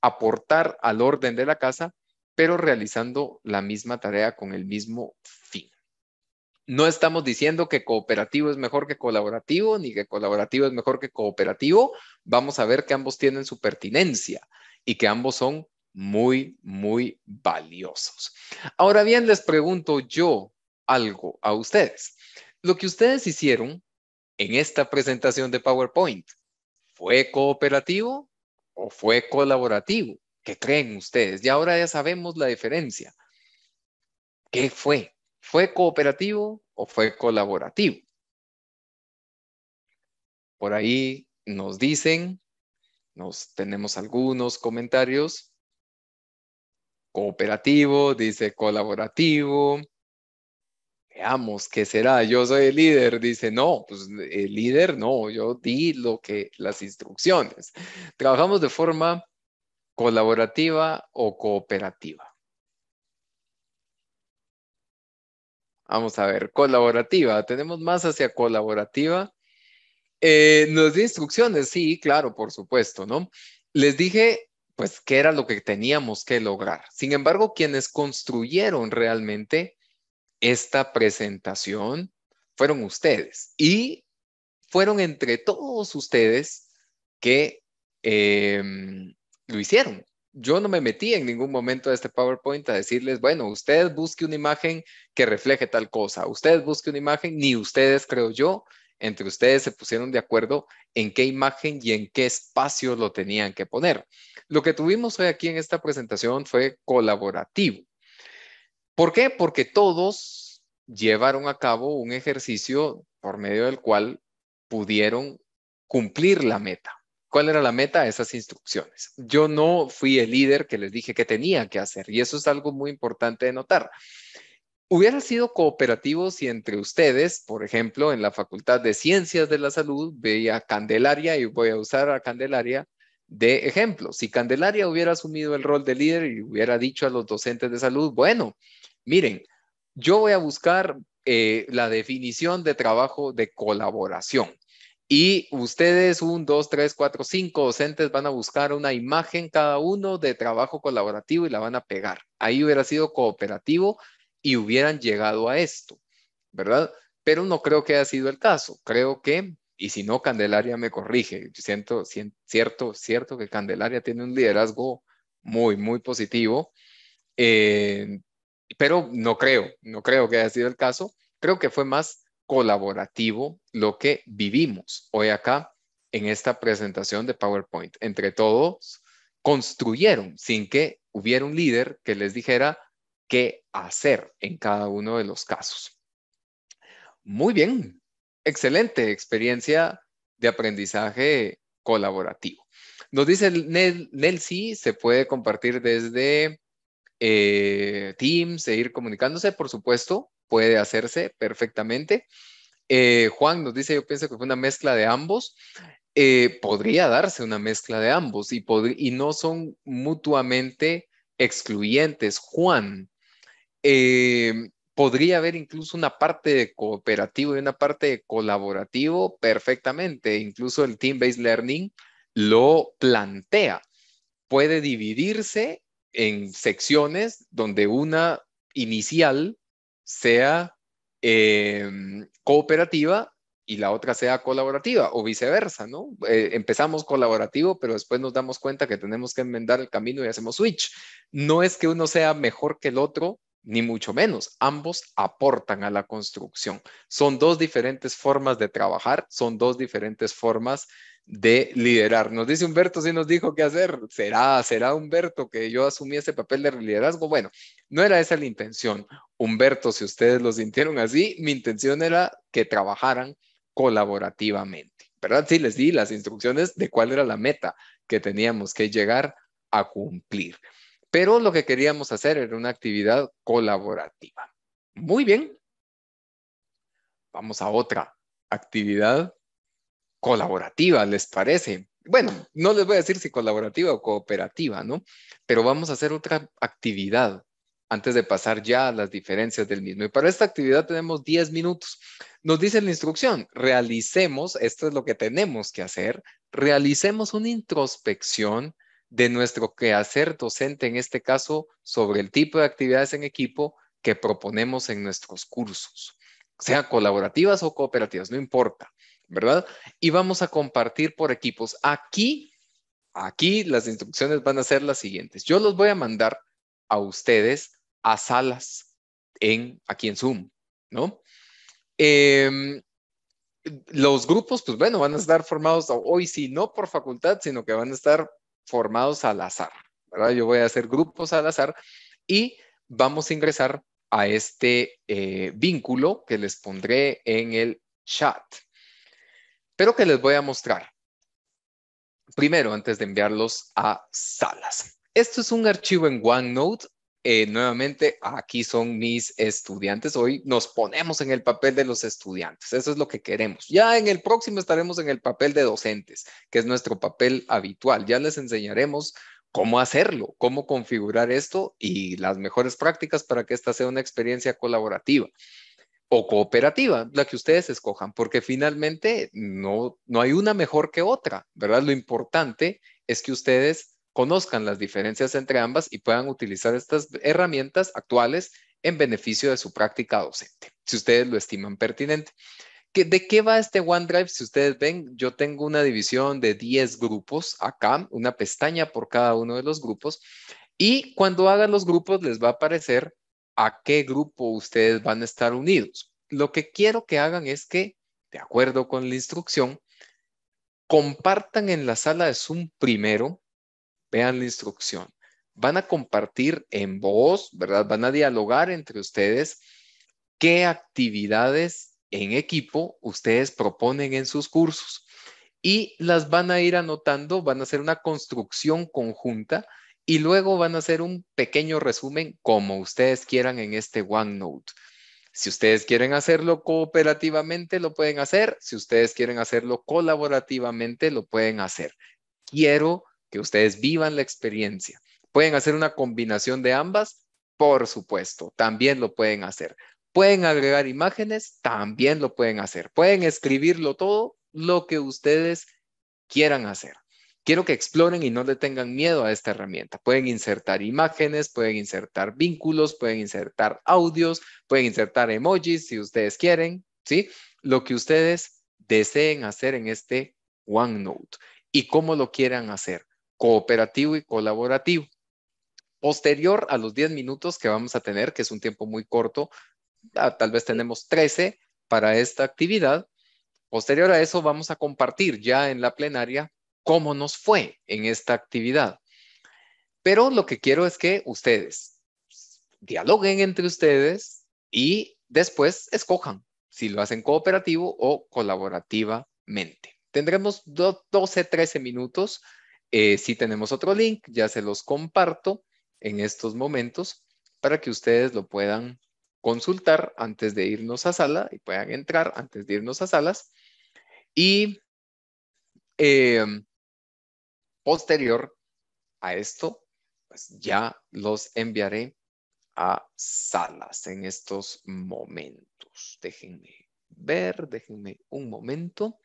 S1: aportar al orden de la casa pero realizando la misma tarea con el mismo fin. No estamos diciendo que cooperativo es mejor que colaborativo, ni que colaborativo es mejor que cooperativo. Vamos a ver que ambos tienen su pertinencia y que ambos son muy, muy valiosos. Ahora bien, les pregunto yo algo a ustedes. Lo que ustedes hicieron en esta presentación de PowerPoint, ¿fue cooperativo o fue colaborativo? ¿Qué creen ustedes. Y ahora ya sabemos la diferencia. ¿Qué fue? ¿Fue cooperativo o fue colaborativo? Por ahí nos dicen, nos tenemos algunos comentarios. Cooperativo, dice colaborativo. Veamos qué será. Yo soy el líder. Dice, no, pues el líder no, yo di lo que las instrucciones. Trabajamos de forma colaborativa o cooperativa. Vamos a ver, colaborativa. Tenemos más hacia colaborativa. Eh, nos di instrucciones, sí, claro, por supuesto, ¿no? Les dije, pues, qué era lo que teníamos que lograr. Sin embargo, quienes construyeron realmente esta presentación fueron ustedes y fueron entre todos ustedes que em, lo hicieron. Yo no me metí en ningún momento de este PowerPoint a decirles, bueno, usted busque una imagen que refleje tal cosa, usted busque una imagen, ni ustedes, creo yo, entre ustedes se pusieron de acuerdo en qué imagen y en qué espacio lo tenían que poner. Lo que tuvimos hoy aquí en esta presentación fue colaborativo. ¿Por qué? Porque todos llevaron a cabo un ejercicio por medio del cual pudieron cumplir la meta. ¿Cuál era la meta? de Esas instrucciones. Yo no fui el líder que les dije que tenía que hacer y eso es algo muy importante de notar. Hubiera sido cooperativos si entre ustedes, por ejemplo, en la Facultad de Ciencias de la Salud, veía Candelaria y voy a usar a Candelaria de ejemplo. Si Candelaria hubiera asumido el rol de líder y hubiera dicho a los docentes de salud, bueno, miren, yo voy a buscar eh, la definición de trabajo de colaboración. Y ustedes, un, dos, tres, cuatro, cinco docentes van a buscar una imagen cada uno de trabajo colaborativo y la van a pegar. Ahí hubiera sido cooperativo y hubieran llegado a esto, ¿verdad? Pero no creo que haya sido el caso. Creo que, y si no, Candelaria me corrige. Siento, cierto, cierto que Candelaria tiene un liderazgo muy, muy positivo. Eh, pero no creo, no creo que haya sido el caso. Creo que fue más colaborativo lo que vivimos hoy acá en esta presentación de PowerPoint. Entre todos, construyeron sin que hubiera un líder que les dijera qué hacer en cada uno de los casos. Muy bien, excelente experiencia de aprendizaje colaborativo. Nos dice si se puede compartir desde eh, Teams seguir ir comunicándose, por supuesto, puede hacerse perfectamente. Eh, Juan nos dice, yo pienso que fue una mezcla de ambos. Eh, podría darse una mezcla de ambos y, no son mutuamente excluyentes. Juan, podría haber incluso una parte de cooperativo y una parte colaborativo perfectamente. Incluso el team-based learning lo plantea. Puede dividirse en secciones donde una inicial sea em, cooperativa y la otra sea colaborativa o viceversa, ¿no? Eh, empezamos colaborativo, pero después nos damos cuenta que tenemos que enmendar el camino y hacemos switch. No es que uno sea mejor que el otro, ni mucho menos. Ambos aportan a la construcción. Son dos diferentes formas de trabajar, son dos diferentes formas de liderar. Nos dice Humberto, si nos dijo qué hacer. ¿Será, será Humberto que yo asumí ese papel de liderazgo? Bueno, no era esa la intención. Humberto, si ustedes lo sintieron así, mi intención era que trabajaran colaborativamente, ¿verdad? Sí, les di las instrucciones de cuál era la meta que teníamos que llegar a cumplir. Pero lo que queríamos hacer era una actividad colaborativa. Muy bien. Vamos a otra actividad colaborativa, ¿les parece? Bueno, no les voy a decir si colaborativa o cooperativa, ¿no? Pero vamos a hacer otra actividad antes de pasar ya a las diferencias del mismo. Y para esta actividad tenemos 10 minutos. Nos dice la instrucción, realicemos, esto es lo que tenemos que hacer, realicemos una introspección de nuestro quehacer docente, en este caso, sobre el tipo de actividades en equipo que proponemos en nuestros cursos, sean colaborativas o cooperativas, no importa. ¿verdad? Y vamos a compartir por equipos. Aquí, aquí las instrucciones van a ser las siguientes. Yo los voy a mandar a ustedes a salas aquí en Zoom, ¿no? Em, los grupos, pues bueno, van a estar formados hoy, sí, no por facultad, sino que van a estar formados al azar, ¿verdad? Yo voy a hacer grupos al azar y vamos a ingresar a este eh, vínculo que les pondré en el chat, pero que les voy a mostrar. Primero, antes de enviarlos a salas. Esto es un archivo en OneNote. Eh, nuevamente, aquí son mis estudiantes. Hoy nos ponemos en el papel de los estudiantes. Eso es lo que queremos. Ya en el próximo estaremos en el papel de docentes, que es nuestro papel habitual. Ya les enseñaremos cómo hacerlo, cómo configurar esto y las mejores prácticas para que esta sea una experiencia colaborativa o cooperativa, la que ustedes escojan, porque finalmente no, no hay una mejor que otra, ¿verdad? Lo importante es que ustedes conozcan las diferencias entre ambas y puedan utilizar estas herramientas actuales en beneficio de su práctica docente, si ustedes lo estiman pertinente. ¿De qué va este OneDrive? Si ustedes ven, yo tengo una división de 10 grupos acá, una pestaña por cada uno de los grupos, y cuando hagan los grupos les va a aparecer a qué grupo ustedes van a estar unidos. Lo que quiero que hagan es que, de acuerdo con la instrucción, compartan en la sala de Zoom primero, vean la instrucción. Van a compartir en voz, ¿verdad? Van a dialogar entre ustedes qué actividades en equipo ustedes proponen en sus cursos y las van a ir anotando, van a hacer una construcción conjunta y luego van a hacer un pequeño resumen como ustedes quieran en este OneNote. Si ustedes quieren hacerlo cooperativamente, lo pueden hacer. Si ustedes quieren hacerlo colaborativamente, lo pueden hacer. Quiero que ustedes vivan la experiencia. Pueden hacer una combinación de ambas, por supuesto, también lo pueden hacer. Pueden agregar imágenes, también lo pueden hacer. Pueden escribirlo todo, lo que ustedes quieran hacer. Quiero que exploren y no le tengan miedo a esta herramienta. Pueden insertar imágenes, pueden insertar vínculos, pueden insertar audios, pueden insertar emojis si ustedes quieren, ¿sí? Lo que ustedes deseen hacer en este OneNote y cómo lo quieran hacer, cooperativo y colaborativo. Posterior a los 10 minutos que vamos a tener, que es un tiempo muy corto, ah, tal vez tenemos 13 para esta actividad, Posterior a eso vamos a compartir ya en la plenaria cómo nos fue en esta actividad. Pero lo que quiero es que ustedes dialoguen entre ustedes y después escojan si lo hacen cooperativo o colaborativamente. Tendremos 12, 13 minutos. Eh, si tenemos otro link, ya se los comparto en estos momentos para que ustedes lo puedan consultar antes de irnos a sala y puedan entrar antes de irnos a salas. Y eh, posterior a esto, pues ya los enviaré a salas en estos momentos. Déjenme ver, déjenme un momento.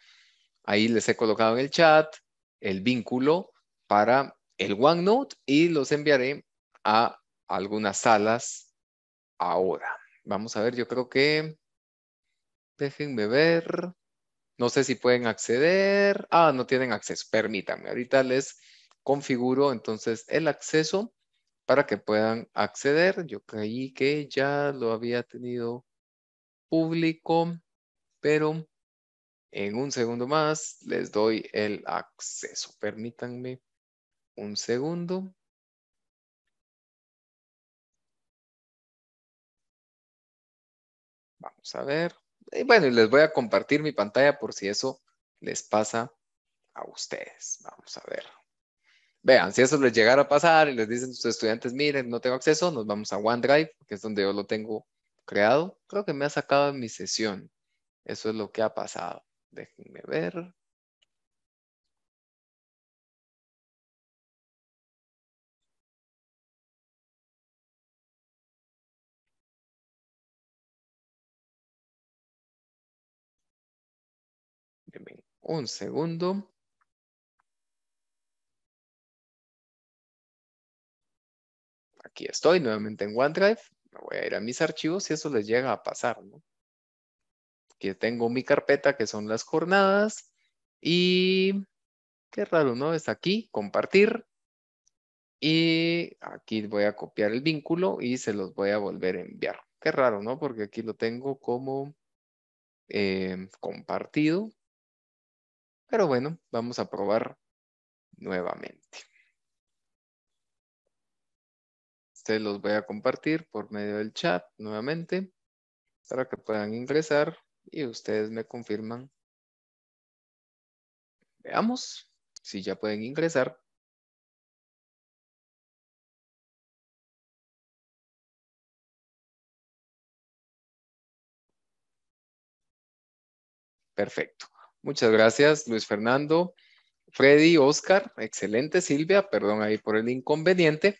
S1: Ahí les he colocado en el chat el vínculo para el OneNote y los enviaré a algunas salas ahora. Vamos a ver, yo creo que... Déjenme ver. No sé si pueden acceder. Ah, no tienen acceso. Permítanme. Ahorita les configuro entonces el acceso para que puedan acceder. Yo creí que ya lo había tenido público, pero en un segundo más les doy el acceso.
S3: Permítanme un segundo. Vamos a ver. Y bueno, les
S1: voy a compartir mi pantalla por si eso les pasa a ustedes. Vamos a ver. Vean, si eso les llegara a pasar y les dicen sus estudiantes, miren, no tengo acceso, nos vamos a OneDrive, que es donde yo lo tengo creado. Creo que me ha sacado de mi sesión. Eso es lo que ha pasado. Déjenme
S3: ver. Un segundo. Aquí estoy nuevamente
S2: en
S1: OneDrive. Me voy a ir a mis archivos y eso les llega a pasar. ¿no? Aquí tengo mi carpeta que son las jornadas. Y qué raro, ¿no? Es aquí, compartir. Y aquí voy a copiar el vínculo y se los voy a volver a enviar. Qué raro, ¿no? Porque aquí lo tengo como eh, compartido. Pero bueno, vamos a probar nuevamente. Se los voy a compartir por medio del chat nuevamente para que puedan ingresar y ustedes me confirman. Veamos si ya pueden ingresar. Perfecto. Muchas gracias, Luis Fernando. Freddy, Oscar, excelente Silvia, perdón ahí por el inconveniente.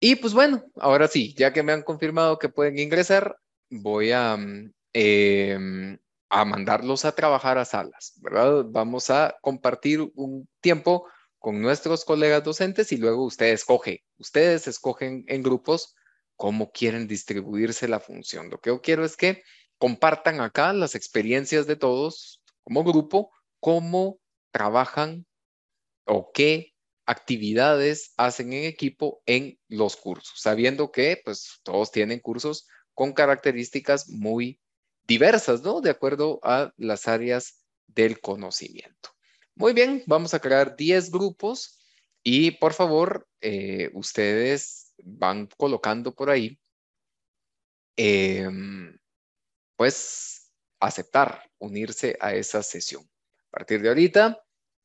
S1: Y pues bueno, ahora sí, ya que me han confirmado que pueden ingresar, voy a, mm, em, a mandarlos a trabajar a salas, ¿verdad? Vamos a compartir un tiempo con nuestros colegas docentes y luego ustedes escoge, ustedes escogen en grupos cómo quieren distribuirse la función. Lo que yo quiero es que compartan acá las experiencias de todos, como grupo, cómo trabajan o qué actividades hacen en equipo en los cursos, sabiendo que pues todos tienen cursos con características muy diversas, ¿no? De acuerdo a las áreas del conocimiento. Muy bien, vamos a crear 10 grupos y por favor, eh, ustedes van colocando por ahí, em, pues, aceptar unirse a esa sesión. A partir de ahorita,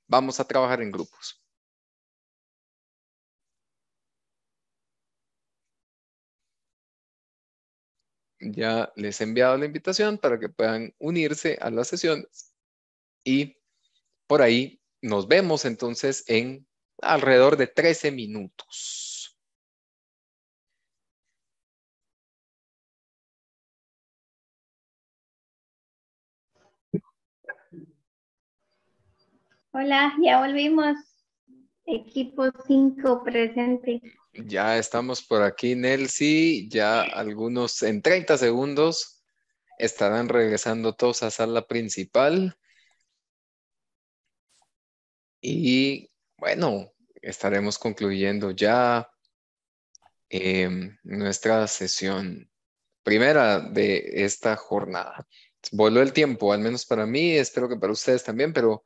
S1: vamos a trabajar en grupos. Ya les he enviado la invitación para que puedan unirse a las sesiones y por ahí nos vemos entonces en alrededor de 13 minutos.
S4: Hola, ya volvimos. Equipo 5 presente.
S1: Ya estamos por aquí, Nelsi. Ya algunos en 30 segundos estarán regresando todos a sala principal. Y bueno, estaremos concluyendo ya em, nuestra sesión primera de esta jornada. Voló el tiempo, al menos para mí, espero que para ustedes también, pero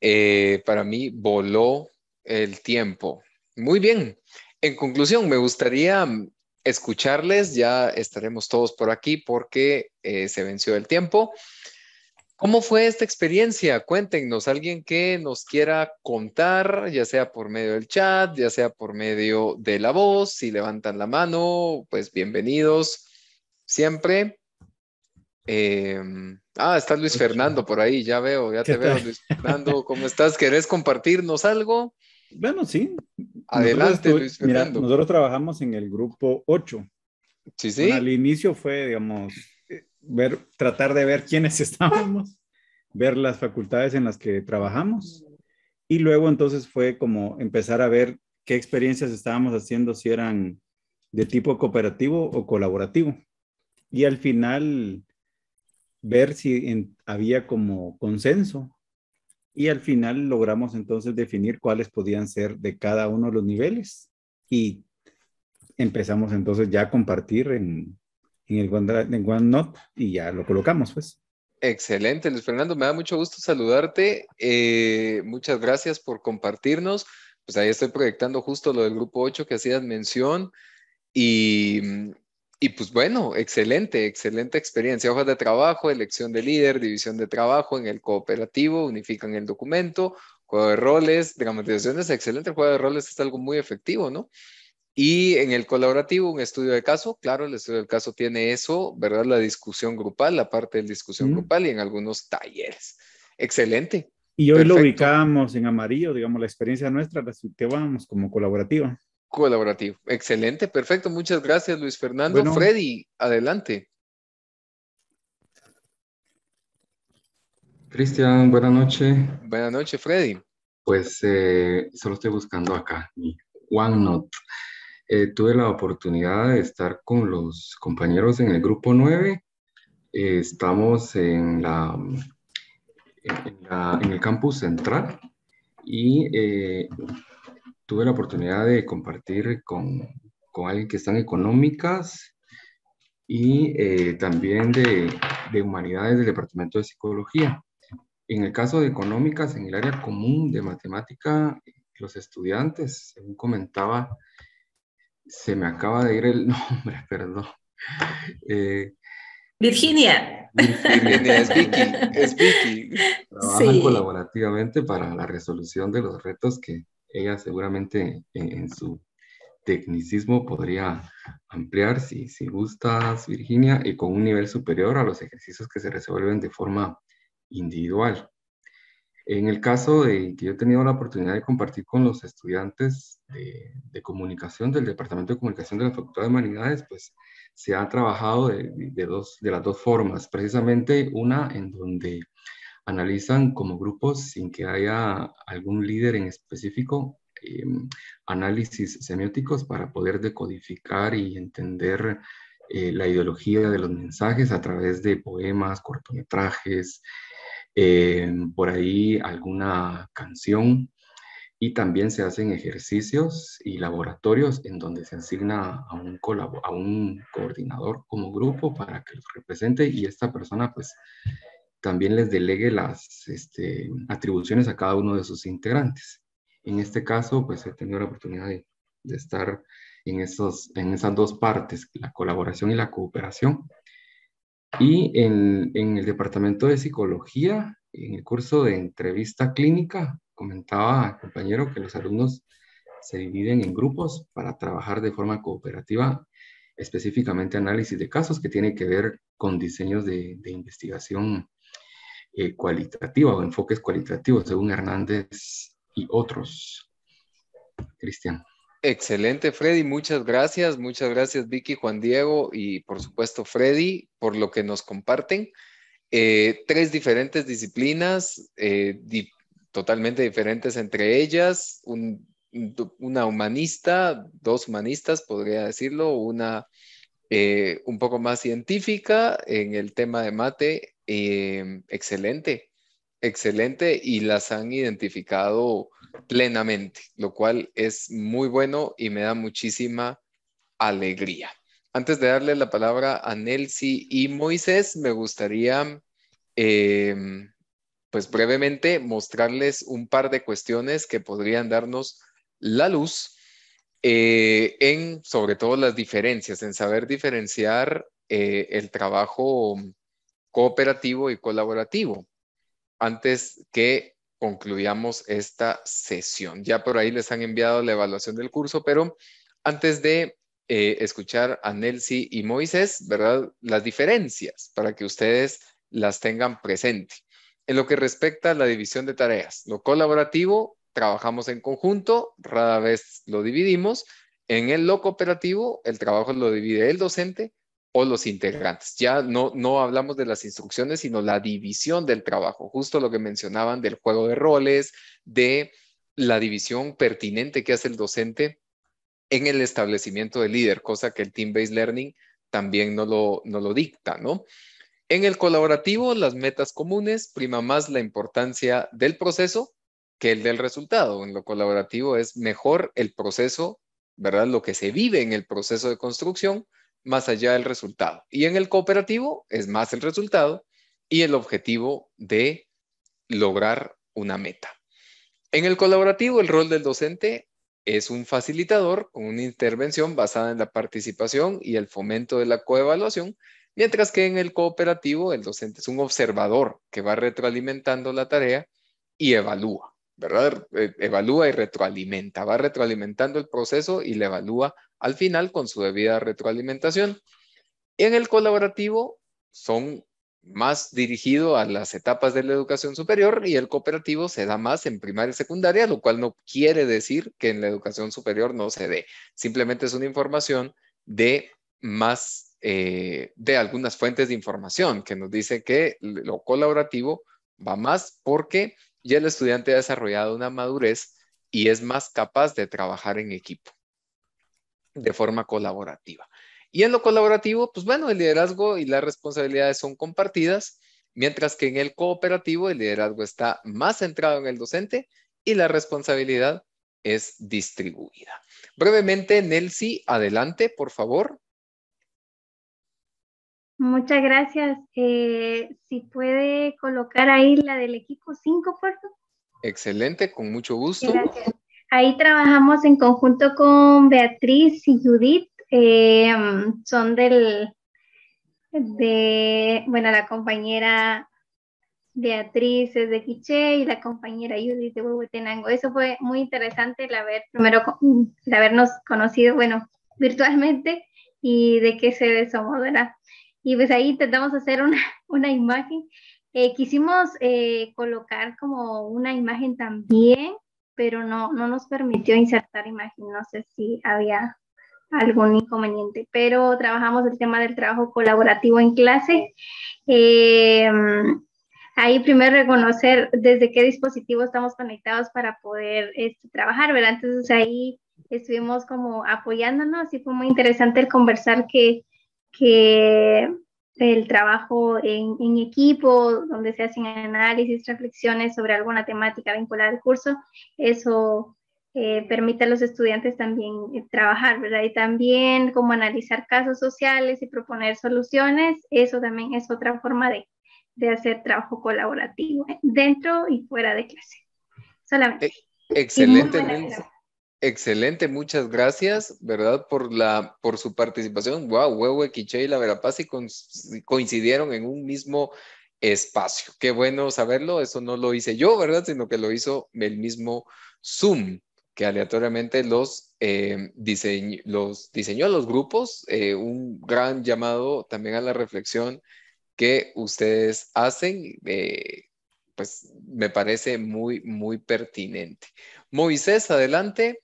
S1: eh, para mí voló el tiempo. Muy bien. En conclusión, me gustaría mm, escucharles. Ya estaremos todos por aquí porque eh, se venció el tiempo. ¿Cómo fue esta experiencia? Cuéntenos, alguien que nos quiera contar, ya sea por medio del chat, ya sea por medio de la voz, si levantan la mano, pues bienvenidos siempre. Em, ah, está Luis Fernando por ahí, ya veo, ya te veo, Luis Fernando. ¿Cómo estás? ¿Querés compartirnos algo? Bueno, sí.
S6: Adelante, Luis Fernando. Mira, nosotros trabajamos en el grupo 8. Sí, sí. al inicio fue, digamos, eh, ver, tratar de ver quiénes estábamos, ver las facultades en las que trabajamos. Y luego entonces fue como empezar a ver qué experiencias estábamos haciendo, si eran de tipo cooperativo o colaborativo. Y al final ver si había como consenso y al final logramos entonces definir cuáles podían ser de cada uno de los niveles y empezamos entonces ya a compartir en, en el OneNote en y ya lo colocamos pues.
S1: Excelente, Luis Fernando, me da mucho gusto saludarte. Eh, muchas gracias por compartirnos. Pues ahí estoy proyectando justo lo del grupo 8 que hacías mención y y pues bueno, excelente, excelente experiencia. Hojas de trabajo, elección de líder, división de trabajo en el cooperativo, unifican el documento, juego de roles, dramatizaciones, excelente. El juego de roles es algo muy efectivo, ¿no? Y en el colaborativo, un estudio de caso, claro, el estudio de caso tiene eso, ¿verdad? La discusión grupal, la parte de la discusión grupal y en algunos talleres. Excelente.
S6: Y hoy lo ubicamos en amarillo, digamos, la experiencia nuestra la vamos como colaborativa
S1: colaborativo. Excelente, perfecto. Muchas gracias, Luis Fernando. Freddy, adelante.
S7: Cristian, buenas noches. Buenas noches, Freddy. Pues eh, solo estoy buscando acá mi OneNote. Eh, tuve la oportunidad de estar con los compañeros en el grupo 9. Eh, estamos en, la, en, en, el campus central y tuve la oportunidad de compartir con, alguien que están económicas y eh, también de, humanidades del Departamento de Psicología. En el caso de económicas, en el área común de matemática, los estudiantes, según comentaba, se me acaba de ir el nombre, perdón. Eh,
S3: Virginia. Virginia es Vicky. Es Vicky. Trabajan
S7: colaborativamente para la resolución de los retos que, ella seguramente en, su tecnicismo podría ampliar si, gustas, Virginia, y con un nivel superior a los ejercicios que se resuelven de forma individual. En el caso de que yo he tenido la oportunidad de compartir con los estudiantes de, de comunicación del Departamento de Comunicación de la Facultad de Humanidades, pues se ha trabajado de, de, dos, de las dos formas. Precisamente una en donde analizan como grupos sin que haya algún líder en específico em, análisis semióticos para poder decodificar y entender eh, la ideología de los mensajes a través de poemas, cortometrajes, em, por ahí alguna canción. Y también se hacen ejercicios y laboratorios en donde se asigna a un, a un coordinador como grupo para que los represente y esta persona pues también les delegue las este, atribuciones a cada uno de sus integrantes. En este caso, pues he tenido la oportunidad de, estar en, esos, en esas dos partes, la colaboración y la cooperación. Y en, el Departamento de Psicología, en el curso de entrevista clínica, comentaba el compañero que los alumnos se dividen en grupos para trabajar de forma cooperativa específicamente análisis de casos que tiene que ver con diseños de, de investigación eh, cualitativa o enfoques cualitativos, según Hernández y otros. Cristian.
S1: Excelente, Freddy. Muchas gracias. Muchas gracias, Vicky, Juan Diego y por supuesto, Freddy, por lo que nos comparten. Eh, tres diferentes disciplinas, eh, totalmente diferentes entre ellas, una humanista, dos humanistas, podría decirlo, una un poco más científica en el tema de mate Em, excelente, excelente y las han identificado plenamente, lo cual es muy bueno y me da muchísima alegría. Antes de darle la palabra a Nelsi y Moisés, me gustaría, em, pues brevemente, mostrarles un par de cuestiones que podrían darnos la luz eh, en, sobre todo, las diferencias, en saber diferenciar eh, el trabajo cooperativo y colaborativo antes que concluyamos esta sesión. Ya por ahí les han enviado la evaluación del curso, pero antes de eh, escuchar a Nelsi y Moisés, ¿verdad? Las diferencias para que ustedes las tengan presente. En lo que respecta a la división de tareas, lo colaborativo, trabajamos en conjunto, rara vez lo dividimos. En el lo cooperativo, el trabajo lo divide el docente o los integrantes. Ya no, no hablamos de las instrucciones, sino la división del trabajo, justo lo que mencionaban del juego de roles, de la división pertinente que hace el docente en el establecimiento del líder, cosa que el team-based learning también no lo, no lo dicta, ¿no? En el colaborativo, las metas comunes, prima más la importancia del proceso que el del resultado. En lo colaborativo es mejor el proceso, ¿verdad? Lo que se vive en el proceso de construcción más allá del resultado. Y en el cooperativo es más el resultado y el objetivo de lograr una meta. En el colaborativo, el rol del docente es un facilitador con una intervención basada en la participación y el fomento de la coevaluación, mientras que en el cooperativo, el docente es un observador que va retroalimentando la tarea y evalúa, ¿verdad? Eh, evalúa y retroalimenta, va retroalimentando el proceso y le evalúa al final con su debida retroalimentación. En el colaborativo son más dirigido a las etapas de la educación superior y el cooperativo se da más en primaria y secundaria, lo cual no quiere decir que en la educación superior no se dé. Simplemente es una información de más, eh, de algunas fuentes de información que nos dice que lo colaborativo va más porque ya el estudiante ha desarrollado una madurez y es más capaz de trabajar en equipo de forma colaborativa. Y en lo colaborativo, pues bueno, el liderazgo y las responsabilidades son compartidas, mientras que en el cooperativo el liderazgo está más centrado en el docente y la responsabilidad es distribuida. Brevemente, Nelsi, adelante, por favor.
S4: Muchas gracias. Eh, si puede colocar ahí la del equipo 5, por
S1: Excelente, con mucho gusto.
S4: Ahí trabajamos en conjunto con Beatriz y Judith, eh, son del, de, bueno, la compañera Beatriz es de Quiché y la compañera Judith de Huehuetenango. Eso fue muy interesante la haber, primero, el habernos conocido, bueno, virtualmente y de qué se somos, ¿verdad? Y pues ahí intentamos hacer una, imagen. Eh, quisimos eh, colocar como una imagen también pero no, no nos permitió insertar imagen. No sé si había algún inconveniente, pero trabajamos el tema del trabajo colaborativo en clase. Eh, ahí primero reconocer desde qué dispositivo estamos conectados para poder este, trabajar, ¿verdad? Entonces ahí estuvimos como apoyándonos y fue muy interesante el conversar que, que el trabajo en, equipo, donde se hacen análisis, reflexiones sobre alguna temática vinculada al curso, eso eh, permite a los estudiantes también eh, trabajar, ¿verdad? Y también como analizar casos sociales y proponer soluciones, eso también es otra forma de, hacer trabajo colaborativo dentro y fuera de clase. Solamente. Eh,
S1: excelente, Excelente, muchas gracias, ¿verdad? Por, la, por su participación. Wow, Huehue, Quiche y La Verapaz coincidieron en un mismo espacio. Qué bueno saberlo, eso no lo hice yo, ¿verdad? Sino que lo hizo el mismo Zoom, que aleatoriamente los, eh, diseñó, los diseñó los grupos. Eh, un gran llamado también a la reflexión que ustedes hacen. Eh, pues me parece muy, muy pertinente.
S5: Moisés, adelante.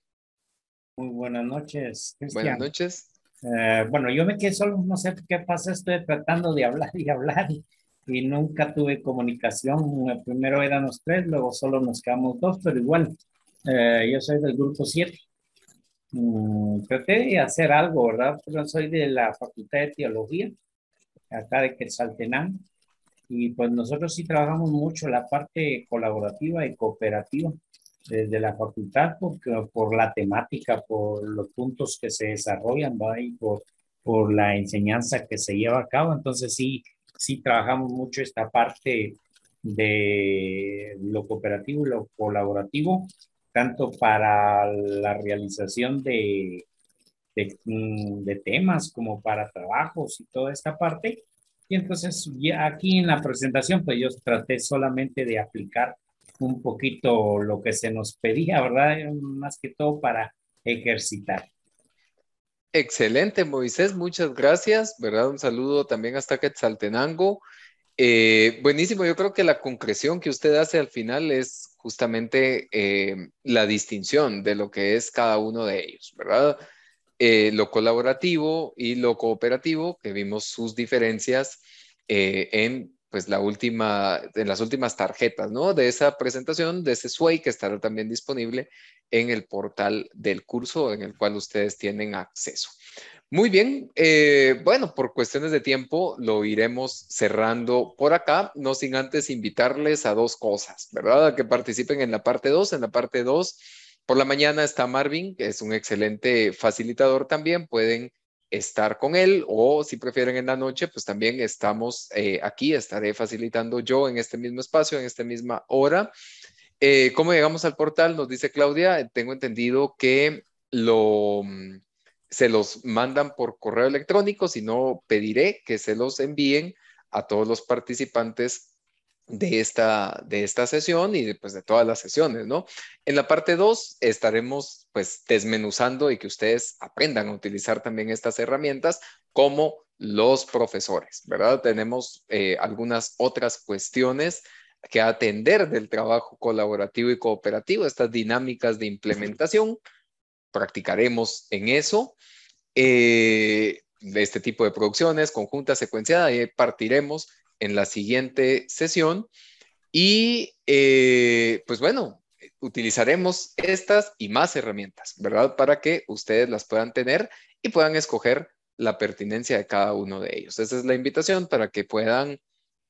S5: Muy buenas noches, Buenas noches. Eh, bueno, yo me quedé solo, no sé qué pasa, estoy tratando de hablar y hablar y, nunca tuve comunicación. Eh, primero eran los tres, luego solo nos quedamos dos, pero igual, eh, yo soy del grupo 7. Mm, traté de hacer algo, ¿verdad? Pero soy de la Facultad de Teología, acá de Quetzaltenán, y pues nosotros sí trabajamos mucho la parte colaborativa y cooperativa desde la facultad por, por la temática, por los puntos que se desarrollan ¿va? y por, por la enseñanza que se lleva a cabo. Entonces sí, sí trabajamos mucho esta parte de lo cooperativo y lo colaborativo, tanto para la realización de, de, mm, temas como para trabajos y toda esta parte. Y entonces aquí en la presentación, pues yo traté solamente de aplicar un poquito lo que se nos pedía, ¿verdad? Eh, más que todo para ejercitar. Excelente, Moisés,
S1: muchas gracias, ¿verdad? Un saludo también hasta Quetzaltenango. Eh, buenísimo, yo creo que la concreción que usted hace al final es justamente eh, la distinción de lo que es cada uno de ellos, ¿verdad? lo colaborativo y lo cooperativo, que vimos sus diferencias en pues la última, de las últimas tarjetas, ¿no? De esa presentación, de ese SWAY que estará también disponible en el portal del curso en el cual ustedes tienen acceso. Muy bien, eh, bueno, por cuestiones de tiempo lo iremos cerrando por acá, no sin antes invitarles a dos cosas, ¿verdad? A que participen en la parte 2, en la parte 2. Por la mañana está Marvin, que es un excelente facilitador también. Pueden estar con él o si prefieren en la noche, pues también estamos eh, aquí, estaré facilitando yo en este mismo espacio, en esta misma hora. Eh, ¿Cómo llegamos al portal? Nos dice Claudia, eh, tengo entendido que lo, mm, se los mandan por correo electrónico, si no pediré que se los envíen a todos los participantes de esta, de esta sesión y pues de todas las sesiones, ¿no? En la parte 2 estaremos pues desmenuzando y que ustedes aprendan a utilizar también estas herramientas como los profesores, ¿verdad? Tenemos eh, algunas otras cuestiones que atender del trabajo colaborativo y cooperativo, estas dinámicas de implementación, practicaremos en eso. Eh, de este tipo de producciones, conjunta, secuenciada, y partiremos en la siguiente sesión. Y eh, pues bueno, utilizaremos estas y más herramientas, ¿verdad? Para que ustedes las puedan tener y puedan escoger la pertinencia de cada uno de ellos. Esa es la invitación para que puedan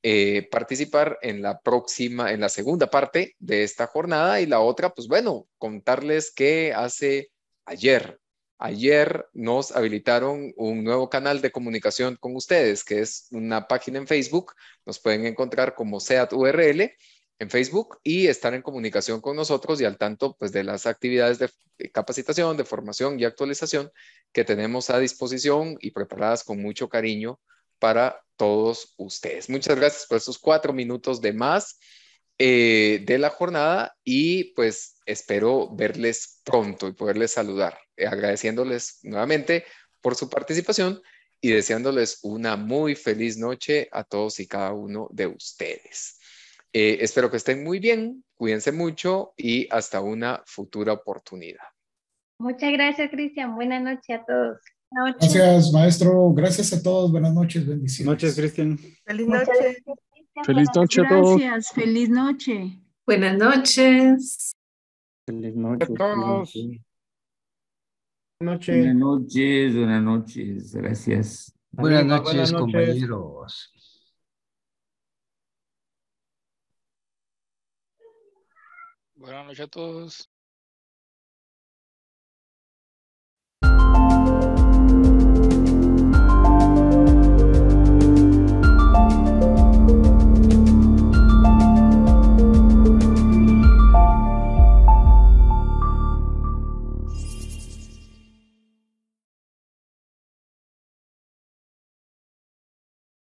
S1: eh, participar en la próxima, en la segunda parte de esta jornada y la otra, pues bueno, contarles qué hace ayer Ayer nos habilitaron un nuevo canal de comunicación con ustedes, que es una página en Facebook. Nos pueden encontrar como SEAT URL en Facebook y estar en comunicación con nosotros y al tanto pues, de las actividades de capacitación, de formación y actualización que tenemos a disposición y preparadas con mucho cariño para todos ustedes. Muchas gracias por esos cuatro minutos de más. Eh, de la jornada y pues espero verles pronto y poderles saludar, eh, agradeciéndoles nuevamente por su participación y deseándoles una muy feliz noche a todos y cada uno de ustedes. Eh, espero que estén muy bien, cuídense mucho y hasta una futura oportunidad.
S4: Muchas gracias, Cristian. Buenas noches a todos. Gracias,
S6: maestro. Gracias a todos. Buenas noches. Bendiciones. Noches, Cristian. Feliz noche. Feliz noche
S3: a todos. Gracias, feliz noche. Buenas noches.
S7: Feliz noche a todos. noche. Buenas noches, buenas noches, gracias. buenas noches.
S3: compañeros.
S5: Buenas noches a todos.